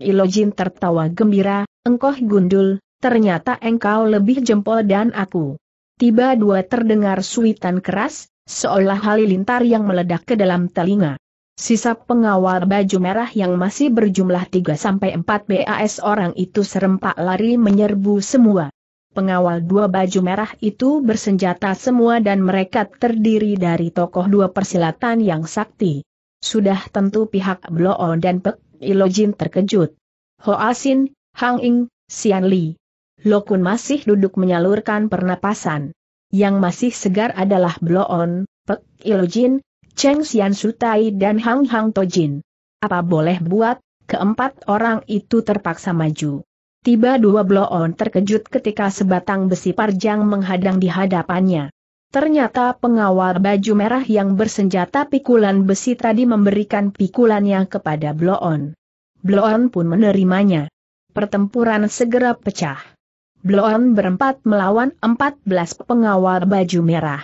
Ilojin tertawa gembira, engkau gundul, ternyata engkau lebih jempol dan aku. Tiba dua terdengar suitan keras, seolah halilintar yang meledak ke dalam telinga. Sisa pengawal baju merah yang masih berjumlah 3-4 BAS orang itu serempak lari menyerbu semua. Pengawal dua baju merah itu bersenjata semua dan mereka terdiri dari tokoh dua persilatan yang sakti. Sudah tentu pihak Bloo dan Pek Ilojin terkejut. Ho Asin, Hang Ing, Xian Li. Lokun masih duduk menyalurkan pernapasan. Yang masih segar adalah Bloon, Pek Ilojin, Cheng Xian Sutai dan Hang Hang Tojin. Apa boleh buat, keempat orang itu terpaksa maju. Tiba dua Bloon terkejut ketika sebatang besi parjang menghadang di hadapannya. Ternyata pengawal baju merah yang bersenjata pikulan besi tadi memberikan pikulannya kepada Bloon. Bloon pun menerimanya. Pertempuran segera pecah. Bloon berempat melawan empat belas pengawal baju merah.